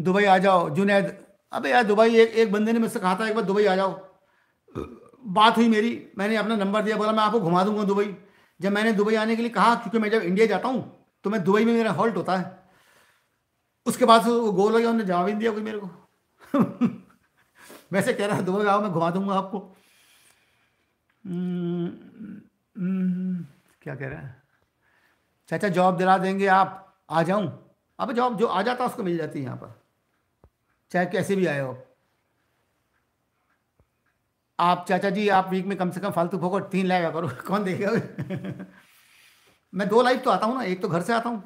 [SPEAKER 1] दुबई आ जाओ जुनेद अबे यार दुबई एक एक बंदे ने मुझसे कहा था एक बार दुबई आ जाओ बात हुई मेरी मैंने अपना नंबर दिया बोला मैं आपको घुमा दूंगा दुबई जब मैंने दुबई आने के लिए कहा क्योंकि मैं जब इंडिया जाता हूँ तो मैं दुबई में मेरा हॉल्ट होता है उसके बाद वो गोल हो गया उन्होंने जवाब ही दिया कोई मेरे को वैसे कह रहा है दुबई आओ मैं घुमा दूंगा आपको हम्म, हम्म, क्या कह रहा है चाचा जॉब दिला देंगे आप आ जाऊं अब जॉब जो आ जाता है उसको मिल जाती है यहाँ पर चाहे कैसे भी आए हो आप चाचा जी आप वीक में कम से कम फालतू फोको तीन लाएगा करो कौन देखेगा मैं दो लाइफ तो आता हूँ ना एक तो घर से आता हूँ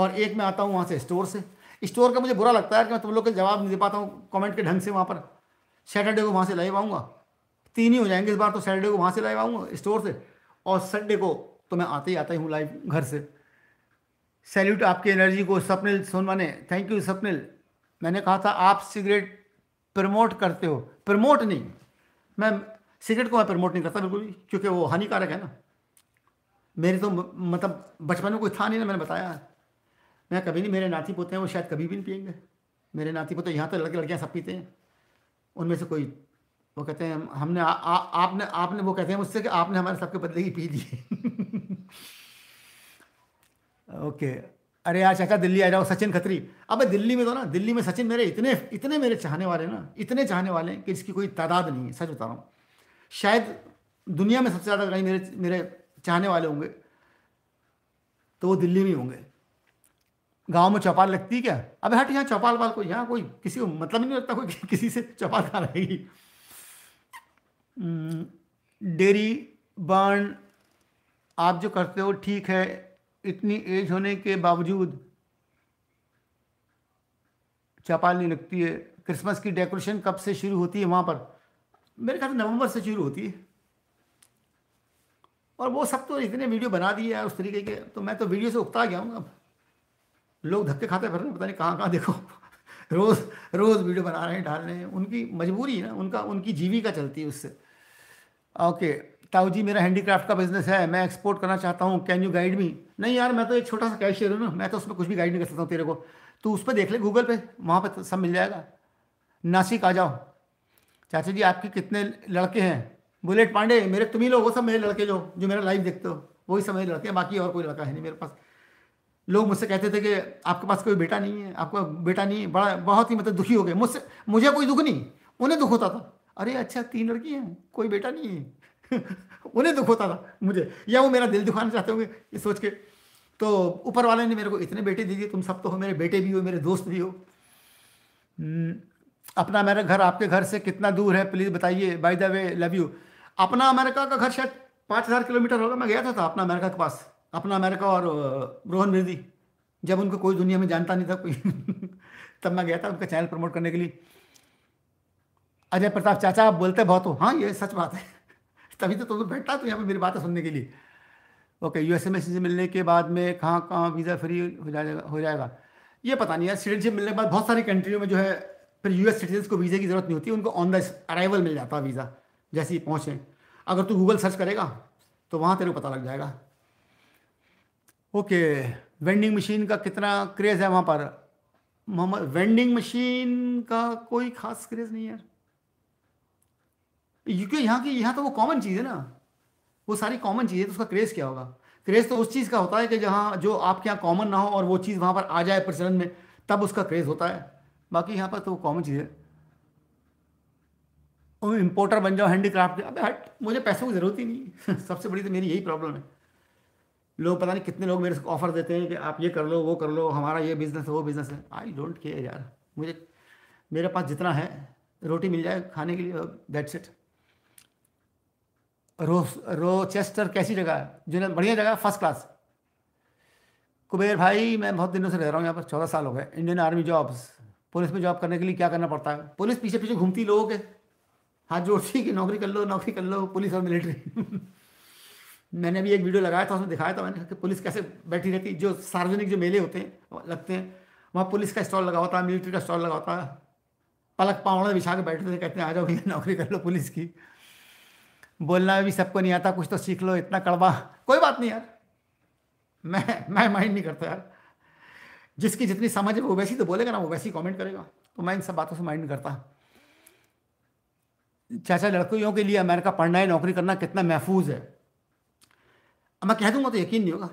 [SPEAKER 1] और एक मैं आता हूँ वहाँ से स्टोर से स्टोर का मुझे बुरा लगता है कि मैं तुम लोग के जवाब नहीं दे पाता हूँ कमेंट के ढंग से वहाँ पर सैटरडे को वहाँ से लाइव आऊँगा तीन ही हो जाएंगे इस बार तो सैटरडे को वहाँ से लाइव आऊँगा स्टोर से और संडे को तो मैं आते ही आता ही हूँ लाइव घर से सैल्यूट आपकी एनर्जी को सपनिल सोनवाने ने थैंक यू सपनिल मैंने कहा था आप सिगरेट प्रमोट करते हो प्रमोट नहीं मैं सिगरेट को मैं प्रमोट नहीं करता बिल्कुल भी क्योंकि वो हानिकारक है ना मेरे तो मतलब बचपन में कोई था नहीं ना मैंने बताया मैं कभी नहीं मेरे नाती पोते हैं वो शायद कभी भी नहीं पियेंगे मेरे नाती पोते यहाँ तो लड़के लड़कियाँ सब पीते हैं उनमें से कोई वो कहते हैं हमने आ, आ, आपने आपने वो कहते हैं मुझसे कि आपने हमारे सबके बदले ही पी लिए ओके अरे यार चाचा दिल्ली आ जाओ सचिन खत्री अब दिल्ली में तो ना दिल्ली में सचिन मेरे इतने इतने मेरे चाहने वाले ना इतने चाहने वाले हैं कि इसकी कोई तादाद नहीं है सच बता रहा हूँ शायद दुनिया में सबसे ज़्यादा कहीं मेरे मेरे चाहने वाले होंगे तो वो दिल्ली में होंगे गांव में चौपाल लगती है क्या अब हट यहाँ चौपाल वाल को यहाँ कोई किसी को मतलब नहीं लगता कोई किसी से चौपाल कहाँ रहेगी हम्म, डेरी बर्न आप जो करते हो ठीक है इतनी एज होने के बावजूद चौपाल नहीं लगती है क्रिसमस की डेकोरेशन कब से शुरू होती है वहाँ पर मेरे ख्याल नवंबर से शुरू होती है और वो सब तो इतने वीडियो बना दिए है उस तरीके के तो मैं तो वीडियो से उगता गया हूँ अब लोग धक्के खाते फिर रहे पता नहीं कहाँ कहाँ देखो रोज़ रोज़ वीडियो बना रहे हैं डाल रहे हैं उनकी मजबूरी है ना उनका उनकी जीविका चलती है उससे ओके ताऊ जी मेरा हैंडीक्राफ्ट का बिजनेस है मैं एक्सपोर्ट करना चाहता हूँ कैन यू गाइड मी नहीं यार मैं तो एक छोटा सा कैशियर हूँ ना मैं तो उसमें कुछ भी गाइड नहीं कर सकता हूँ तेरे को तो उस पर देख ले गूगल पे वहाँ पर सब मिल जाएगा नासिक आ जाओ चाचा जी आपके कितने लड़के हैं बुलेट पांडे मेरे तुम ही लोग वो सब मेरे लड़के जो जो मेरा लाइव देखते हो वही सब मेरे लड़के हैं बाकी और कोई लड़का है नहीं मेरे पास लोग मुझसे कहते थे कि आपके पास कोई बेटा नहीं है आपका बेटा नहीं है बड़ा बहुत ही मतलब दुखी हो गए मुझसे मुझे कोई दुख नहीं उन्हें दुख होता था अरे अच्छा तीन लड़की हैं कोई बेटा नहीं है उन्हें दुख होता था मुझे या वो मेरा दिल दुखाना चाहते होंगे ये सोच के तो ऊपर वाले ने मेरे को इतने बेटे दे दिए तुम सब तो हो मेरे बेटे भी हो मेरे दोस्त भी हो हम्म, अपना मेरा घर आपके घर से कितना दूर है प्लीज़ बताइए by the way love you अपना अमेरिका का घर शायद पाँच हज़ार किलोमीटर होगा मैं गया था, था अपना अमेरिका के पास अपना अमेरिका और रोहन मिर्जी जब उनको कोई दुनिया में जानता नहीं था कोई तब मैं गया था उनका चैनल प्रमोट करने के लिए अजय प्रताप चाचा आप बोलते बहुत हो हाँ ये सच बात है तभी तो तुम बैठता तो यहाँ पर मेरी बातें सुनने के लिए ओके यूएसए में सिटीजन मिलने के बाद में कहाँ कहाँ वीज़ा फ्री हो जाएगा हो जाएगा ये पता नहीं है सिटीजनशिप मिलने के बाद बहुत सारी कंट्रियों में जो है फिर यूएस सिटीजन को वीज़े की जरूरत नहीं होती उनको ऑन द अराइवल मिल जाता है वीज़ा जैसे ही पहुंचे अगर तू गूगल सर्च करेगा तो वहाँ तेरे को पता लग जाएगा ओके वेंडिंग मशीन का कितना क्रेज़ है वहाँ पर मोहम्मद वेंडिंग मशीन का कोई खास क्रेज़ नहीं है क्योंकि यहाँ की यहाँ तो वो कॉमन चीज़ है ना वो सारी कॉमन चीज़ है तो उसका क्रेज़ क्या होगा क्रेज़ तो उस चीज़ का होता है कि जहाँ जो आपके यहाँ कॉमन ना हो और वो चीज़ वहाँ पर आ जाए प्रचलन में तब उसका क्रेज़ होता है बाकी यहाँ पर तो वो कॉमन चीज़ है और इम्पोर्टर बन जाओ हैंडीक्राफ्ट के अबे हट मुझे पैसों की ज़रूरत ही नहीं सबसे बड़ी तो मेरी यही प्रॉब्लम है लोग पता नहीं कितने लोग मेरे को ऑफर देते हैं कि आप ये कर लो वो कर लो हमारा ये बिज़नेस है वो बिज़नेस है आई डोंट केयर यार मुझे मेरे पास जितना है रोटी मिल जाए खाने के लिए दैट्स इट रो रोचेस्टर कैसी जगह है जो बढ़िया जगह फर्स्ट क्लास कुबेर भाई मैं बहुत दिनों से रह रहा हूँ यहाँ पर चौदह साल हो गए इंडियन आर्मी जॉब्स पुलिस में जॉब करने के लिए क्या करना पड़ता है पुलिस पीछे पीछे घूमती लोगों के हाथ जोड़ती कि नौकरी कर लो नौकरी कर लो पुलिस और मिलिट्री मैंने भी एक वीडियो लगाया था उसमें दिखाया था मैंने कहा कि पुलिस कैसे बैठी रहती जो सार्वजनिक जो मेले होते हैं लगते हैं वहाँ पुलिस का स्टॉल लगा होता है मिलिट्री का स्टॉल लगा होता है पलक पावड़े बिछा के बैठते थे कहते हैं आ जाओ भैया नौकरी कर लो पुलिस की बोलना भी सबको नहीं आता कुछ तो सीख लो इतना कड़वा कोई बात नहीं यार मैं मैं माइंड नहीं करता यार जिसकी जितनी समझ है वो वैसी तो बोलेगा ना वो वैसी कमेंट करेगा तो मैं इन सब बातों से माइंड करता चाचा लड़कियों के लिए अमेरिका पढ़ना है नौकरी करना कितना महफूज है अब मैं कह दूंगा तो यकीन नहीं होगा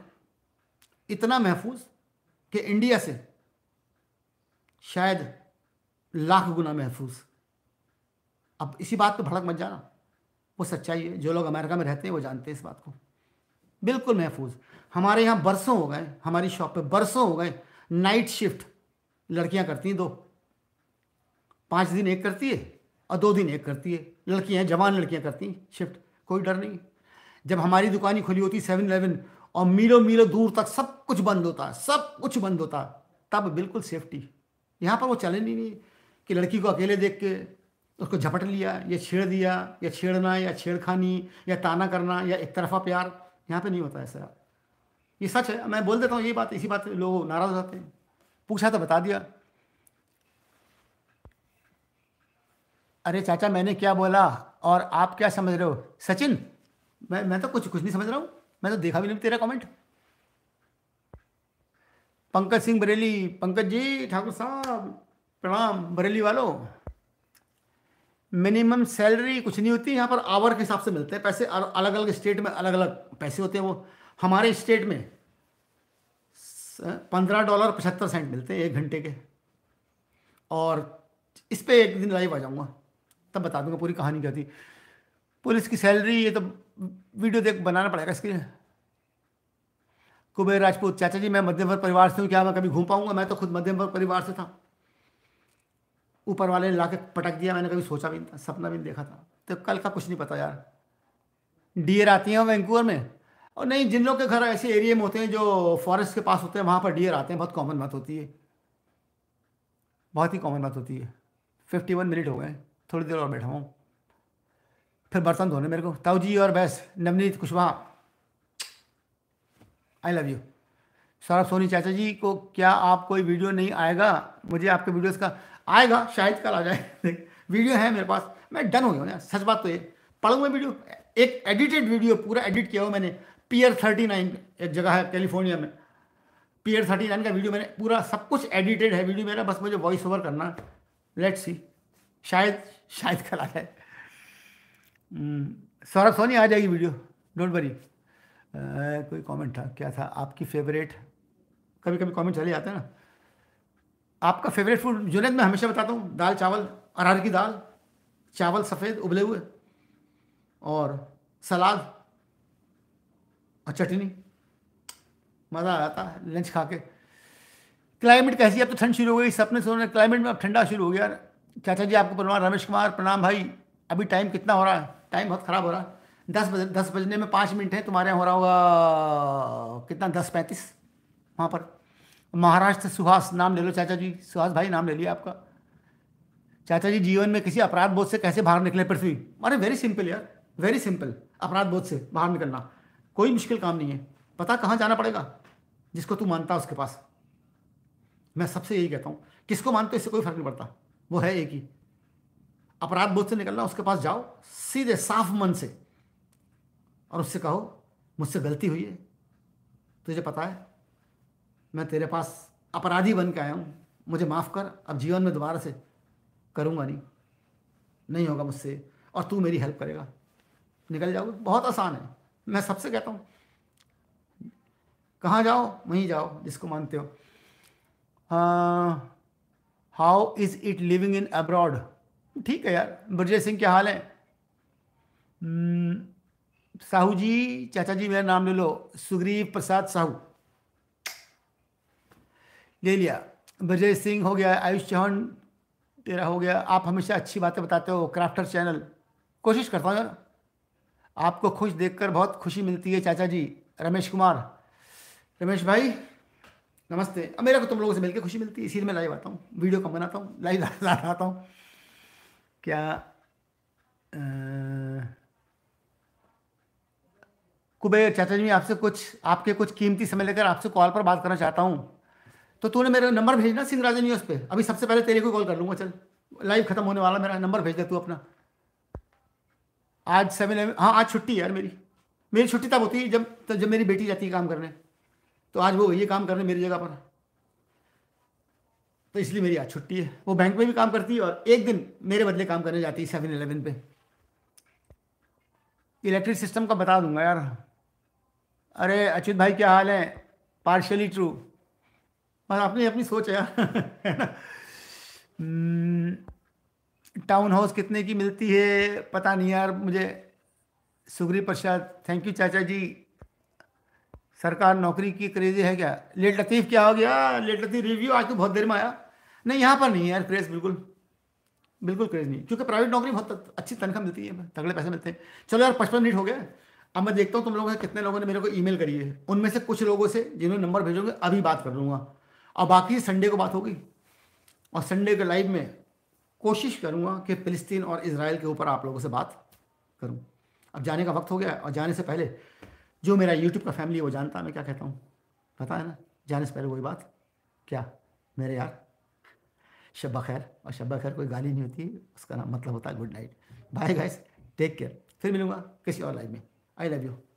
[SPEAKER 1] इतना महफूज कि इंडिया से शायद लाख गुना महफूज अब इसी बात पर भड़क मत जाना वो सच्चाई है जो लोग अमेरिका में रहते हैं वो जानते हैं इस बात को बिल्कुल महफूज हमारे यहाँ बरसों हो गए हमारी शॉप पे बरसों हो गए नाइट शिफ्ट लड़कियाँ करती हैं दो पाँच दिन एक करती है और दो दिन एक करती है लड़कियाँ जवान लड़कियाँ करती हैं शिफ्ट कोई डर नहीं जब हमारी दुकान ही खुली होती सेवन इलेवन और मीलो मीलो दूर तक सब कुछ बंद होता है सब कुछ बंद होता तब बिल्कुल सेफ्टी यहाँ पर वो चैलेंज ही नहीं कि लड़की को अकेले देख के उसको झपट लिया या छेड़ दिया या छेड़ना या छेड़खानी या ताना करना या एक तरफा प्यार यहाँ पे नहीं होता ऐसा ये सच है मैं बोल देता हूँ ये बात इसी बात लोग नाराज़ हो जाते हैं पूछा तो बता दिया अरे चाचा मैंने क्या बोला और आप क्या समझ रहे हो सचिन मैं मैं तो कुछ कुछ नहीं समझ रहा हूँ मैं तो देखा भी नहीं तेरा कमेंट पंकज सिंह बरेली पंकज जी ठाकुर साहब प्रणाम बरेली वालों मिनिमम सैलरी कुछ नहीं होती यहाँ पर आवर के हिसाब से मिलते हैं पैसे अलग अलग स्टेट में अलग अलग पैसे होते हैं वो हमारे स्टेट में पंद्रह डॉलर पचहत्तर सेंट मिलते हैं एक घंटे के और इस पर एक दिन लाइव आ जाऊँगा तब बता दूंगा पूरी कहानी क्या थी पुलिस की सैलरी ये तो वीडियो देख बनाना पड़ेगा इसके लिए कुबेर राजपूत चाचा जी मैं मध्यम वर्ग परिवार से हूँ क्या मैं कभी घूम पाऊंगा मैं तो खुद मध्यम वर्ग परिवार से था ऊपर वाले ने ला पटक दिया मैंने कभी सोचा भी नहीं था सपना भी नहीं देखा था तो कल का कुछ नहीं पता यार डियर आती हैं वैंकूवर में और नहीं जिन लोग के घर ऐसे एरिए में होते हैं जो फॉरेस्ट के पास होते हैं वहाँ पर डियर आते हैं बहुत कॉमन बात होती है बहुत ही कॉमन बात होती है फिफ्टी वन मिनट हो गए थोड़ी देर और बैठा हूँ फिर बर्तन धोने मेरे को ताऊ जी और बस Navneet Kushwaha I love you Saurabh Soni चाचा जी को क्या आप कोई वीडियो नहीं आएगा मुझे आपके वीडियोस का आएगा शायद कल आ जाए वीडियो है मेरे पास मैं डन हो गया ना सच बात तो ये पढ़ूंगा वीडियो एक एडिटेड वीडियो पूरा एडिट किया हुआ मैंने पीयर थर्टी नाइन एक जगह है कैलिफोर्निया में पीयर थर्टी नाइन का वीडियो मैंने पूरा सब कुछ एडिटेड है वीडियो मेरा बस मुझे वॉइस ओवर करना लेट्स सी शायद शायद कल आ जाए हम्म, सौरभ सोनी आ जाएगी वीडियो डोंट वरी कोई कमेंट था क्या था आपकी फेवरेट कभी कभी कमेंट चले जाते हैं ना आपका फेवरेट फूड जुनेद मैं हमेशा बताता हूँ दाल चावल अरहर की दाल चावल सफ़ेद उबले हुए और सलाद और चटनी मज़ा आ जाता है लंच खा के क्लाइमेट कैसी है अब तो ठंड शुरू हो गई सपने सोने क्लाइमेट में अब ठंडा शुरू हो गया चाचा जी आपको प्रणाम रमेश कुमार प्रणाम भाई अभी टाइम कितना हो रहा है टाइम बहुत ख़राब हो रहा है दस बजे दस बजने में पाँच मिनट है तुम्हारे यहाँ हो रहा होगा कितना दस पैंतीस वहाँ पर महाराष्ट्र सुहास नाम ले लो चाचा जी सुहास भाई नाम ले लिया आपका चाचा जी जीवन में किसी अपराध बोध से कैसे बाहर निकले पृथ्वी अरे वेरी सिंपल यार वेरी सिंपल अपराध बोध से बाहर निकलना कोई मुश्किल काम नहीं है पता कहाँ जाना पड़ेगा जिसको तू मानता है उसके पास मैं सबसे यही कहता हूँ किसको मानते इससे कोई फर्क नहीं पड़ता वो है एक ही अपराध बोध से निकलना उसके पास जाओ सीधे साफ मन से और उससे कहो मुझसे गलती हुई है तुझे पता है मैं तेरे पास अपराधी बन के आया हूँ मुझे माफ़ कर अब जीवन में दोबारा से करूँगा नहीं नहीं होगा मुझसे और तू मेरी हेल्प करेगा निकल जाओगे बहुत आसान है मैं सबसे कहता हूँ कहाँ जाओ वहीं जाओ जिसको मानते हो हाँ how is it living in abroad ठीक है यार ब्रजय सिंह क्या हाल है हम्म, साहू जी चाचा जी मेरा नाम ले लो सुग्रीव प्रसाद साहू ले लिया ब्रजय सिंह हो गया आयुष चौहान तेरा हो गया आप हमेशा अच्छी बातें बताते हो क्राफ्टर चैनल कोशिश करता हूँ आपको खुश देखकर बहुत खुशी मिलती है चाचा जी रमेश कुमार रमेश भाई नमस्ते अब मेरे को तुम लोगों से मिलकर खुशी मिलती है इसीलिए मैं लाइव आता हूँ वीडियो कम बनाता हूँ लाइव लाता आता हूँ क्या आ, कुबेर चाचा जी मैं आपसे कुछ आपके कुछ कीमती समय लेकर आपसे कॉल पर बात करना चाहता हूँ तो तूने मेरा नंबर भेजना सिंह राजा न्यूज़ पे अभी सबसे पहले तेरे को कॉल कर लूँगा चल लाइव खत्म होने वाला मेरा नंबर भेज दे तू अपना आज समय हाँ आज छुट्टी है यार मेरी मेरी छुट्टी तब होती है जब तब जब मेरी बेटी जाती है काम करने तो आज वो ये काम कर रहे मेरी जगह पर तो इसलिए मेरी आज छुट्टी है वो बैंक में भी काम करती है और एक दिन मेरे बदले काम करने जाती है सेवन इलेवन पे इलेक्ट्रिक सिस्टम का बता दूंगा यार अरे अच्युत भाई क्या हाल है पार्शली ट्रू बस आपने अपनी सोच है यार टाउन हम्म, हाउस कितने की मिलती है पता नहीं यार मुझे सुग्री प्रसाद थैंक यू चाचा जी सरकार नौकरी की क्रेजी है क्या लेट लतीफ़ क्या हो गया लेट लतीफ़ रिव्यू आज तो बहुत देर में आया नहीं यहाँ पर नहीं है यार क्रेज़ बिल्कुल बिल्कुल क्रेज नहीं क्योंकि प्राइवेट नौकरी बहुत अच्छी तनख्वाह मिलती है तगड़े पैसे मिलते हैं चलो यार पचपन मिनट हो गए अब मैं देखता हूँ तुम लोगों ने कितने लोगों ने मेरे को ईमेल करी है उनमें से कुछ लोगों से जिन्होंने नंबर भेजोगे अभी बात कर लूँगा और बाकी संडे को बात होगी और संडे के लाइव में कोशिश करूँगा कि फिलिस्तीन और इसराइल के ऊपर आप लोगों से बात करूँ अब जाने का वक्त हो गया और जाने से पहले जो मेरा यूट्यूब का फैमिली है वो जानता है मैं क्या कहता हूँ पता है ना जाने से पहले वही बात क्या मेरे यार शब्बा खैर और शब्बा खैर कोई गाली नहीं होती उसका नाम मतलब होता है good night bye guys take care फिर मिलूँगा किसी और लाइव में आई लव यू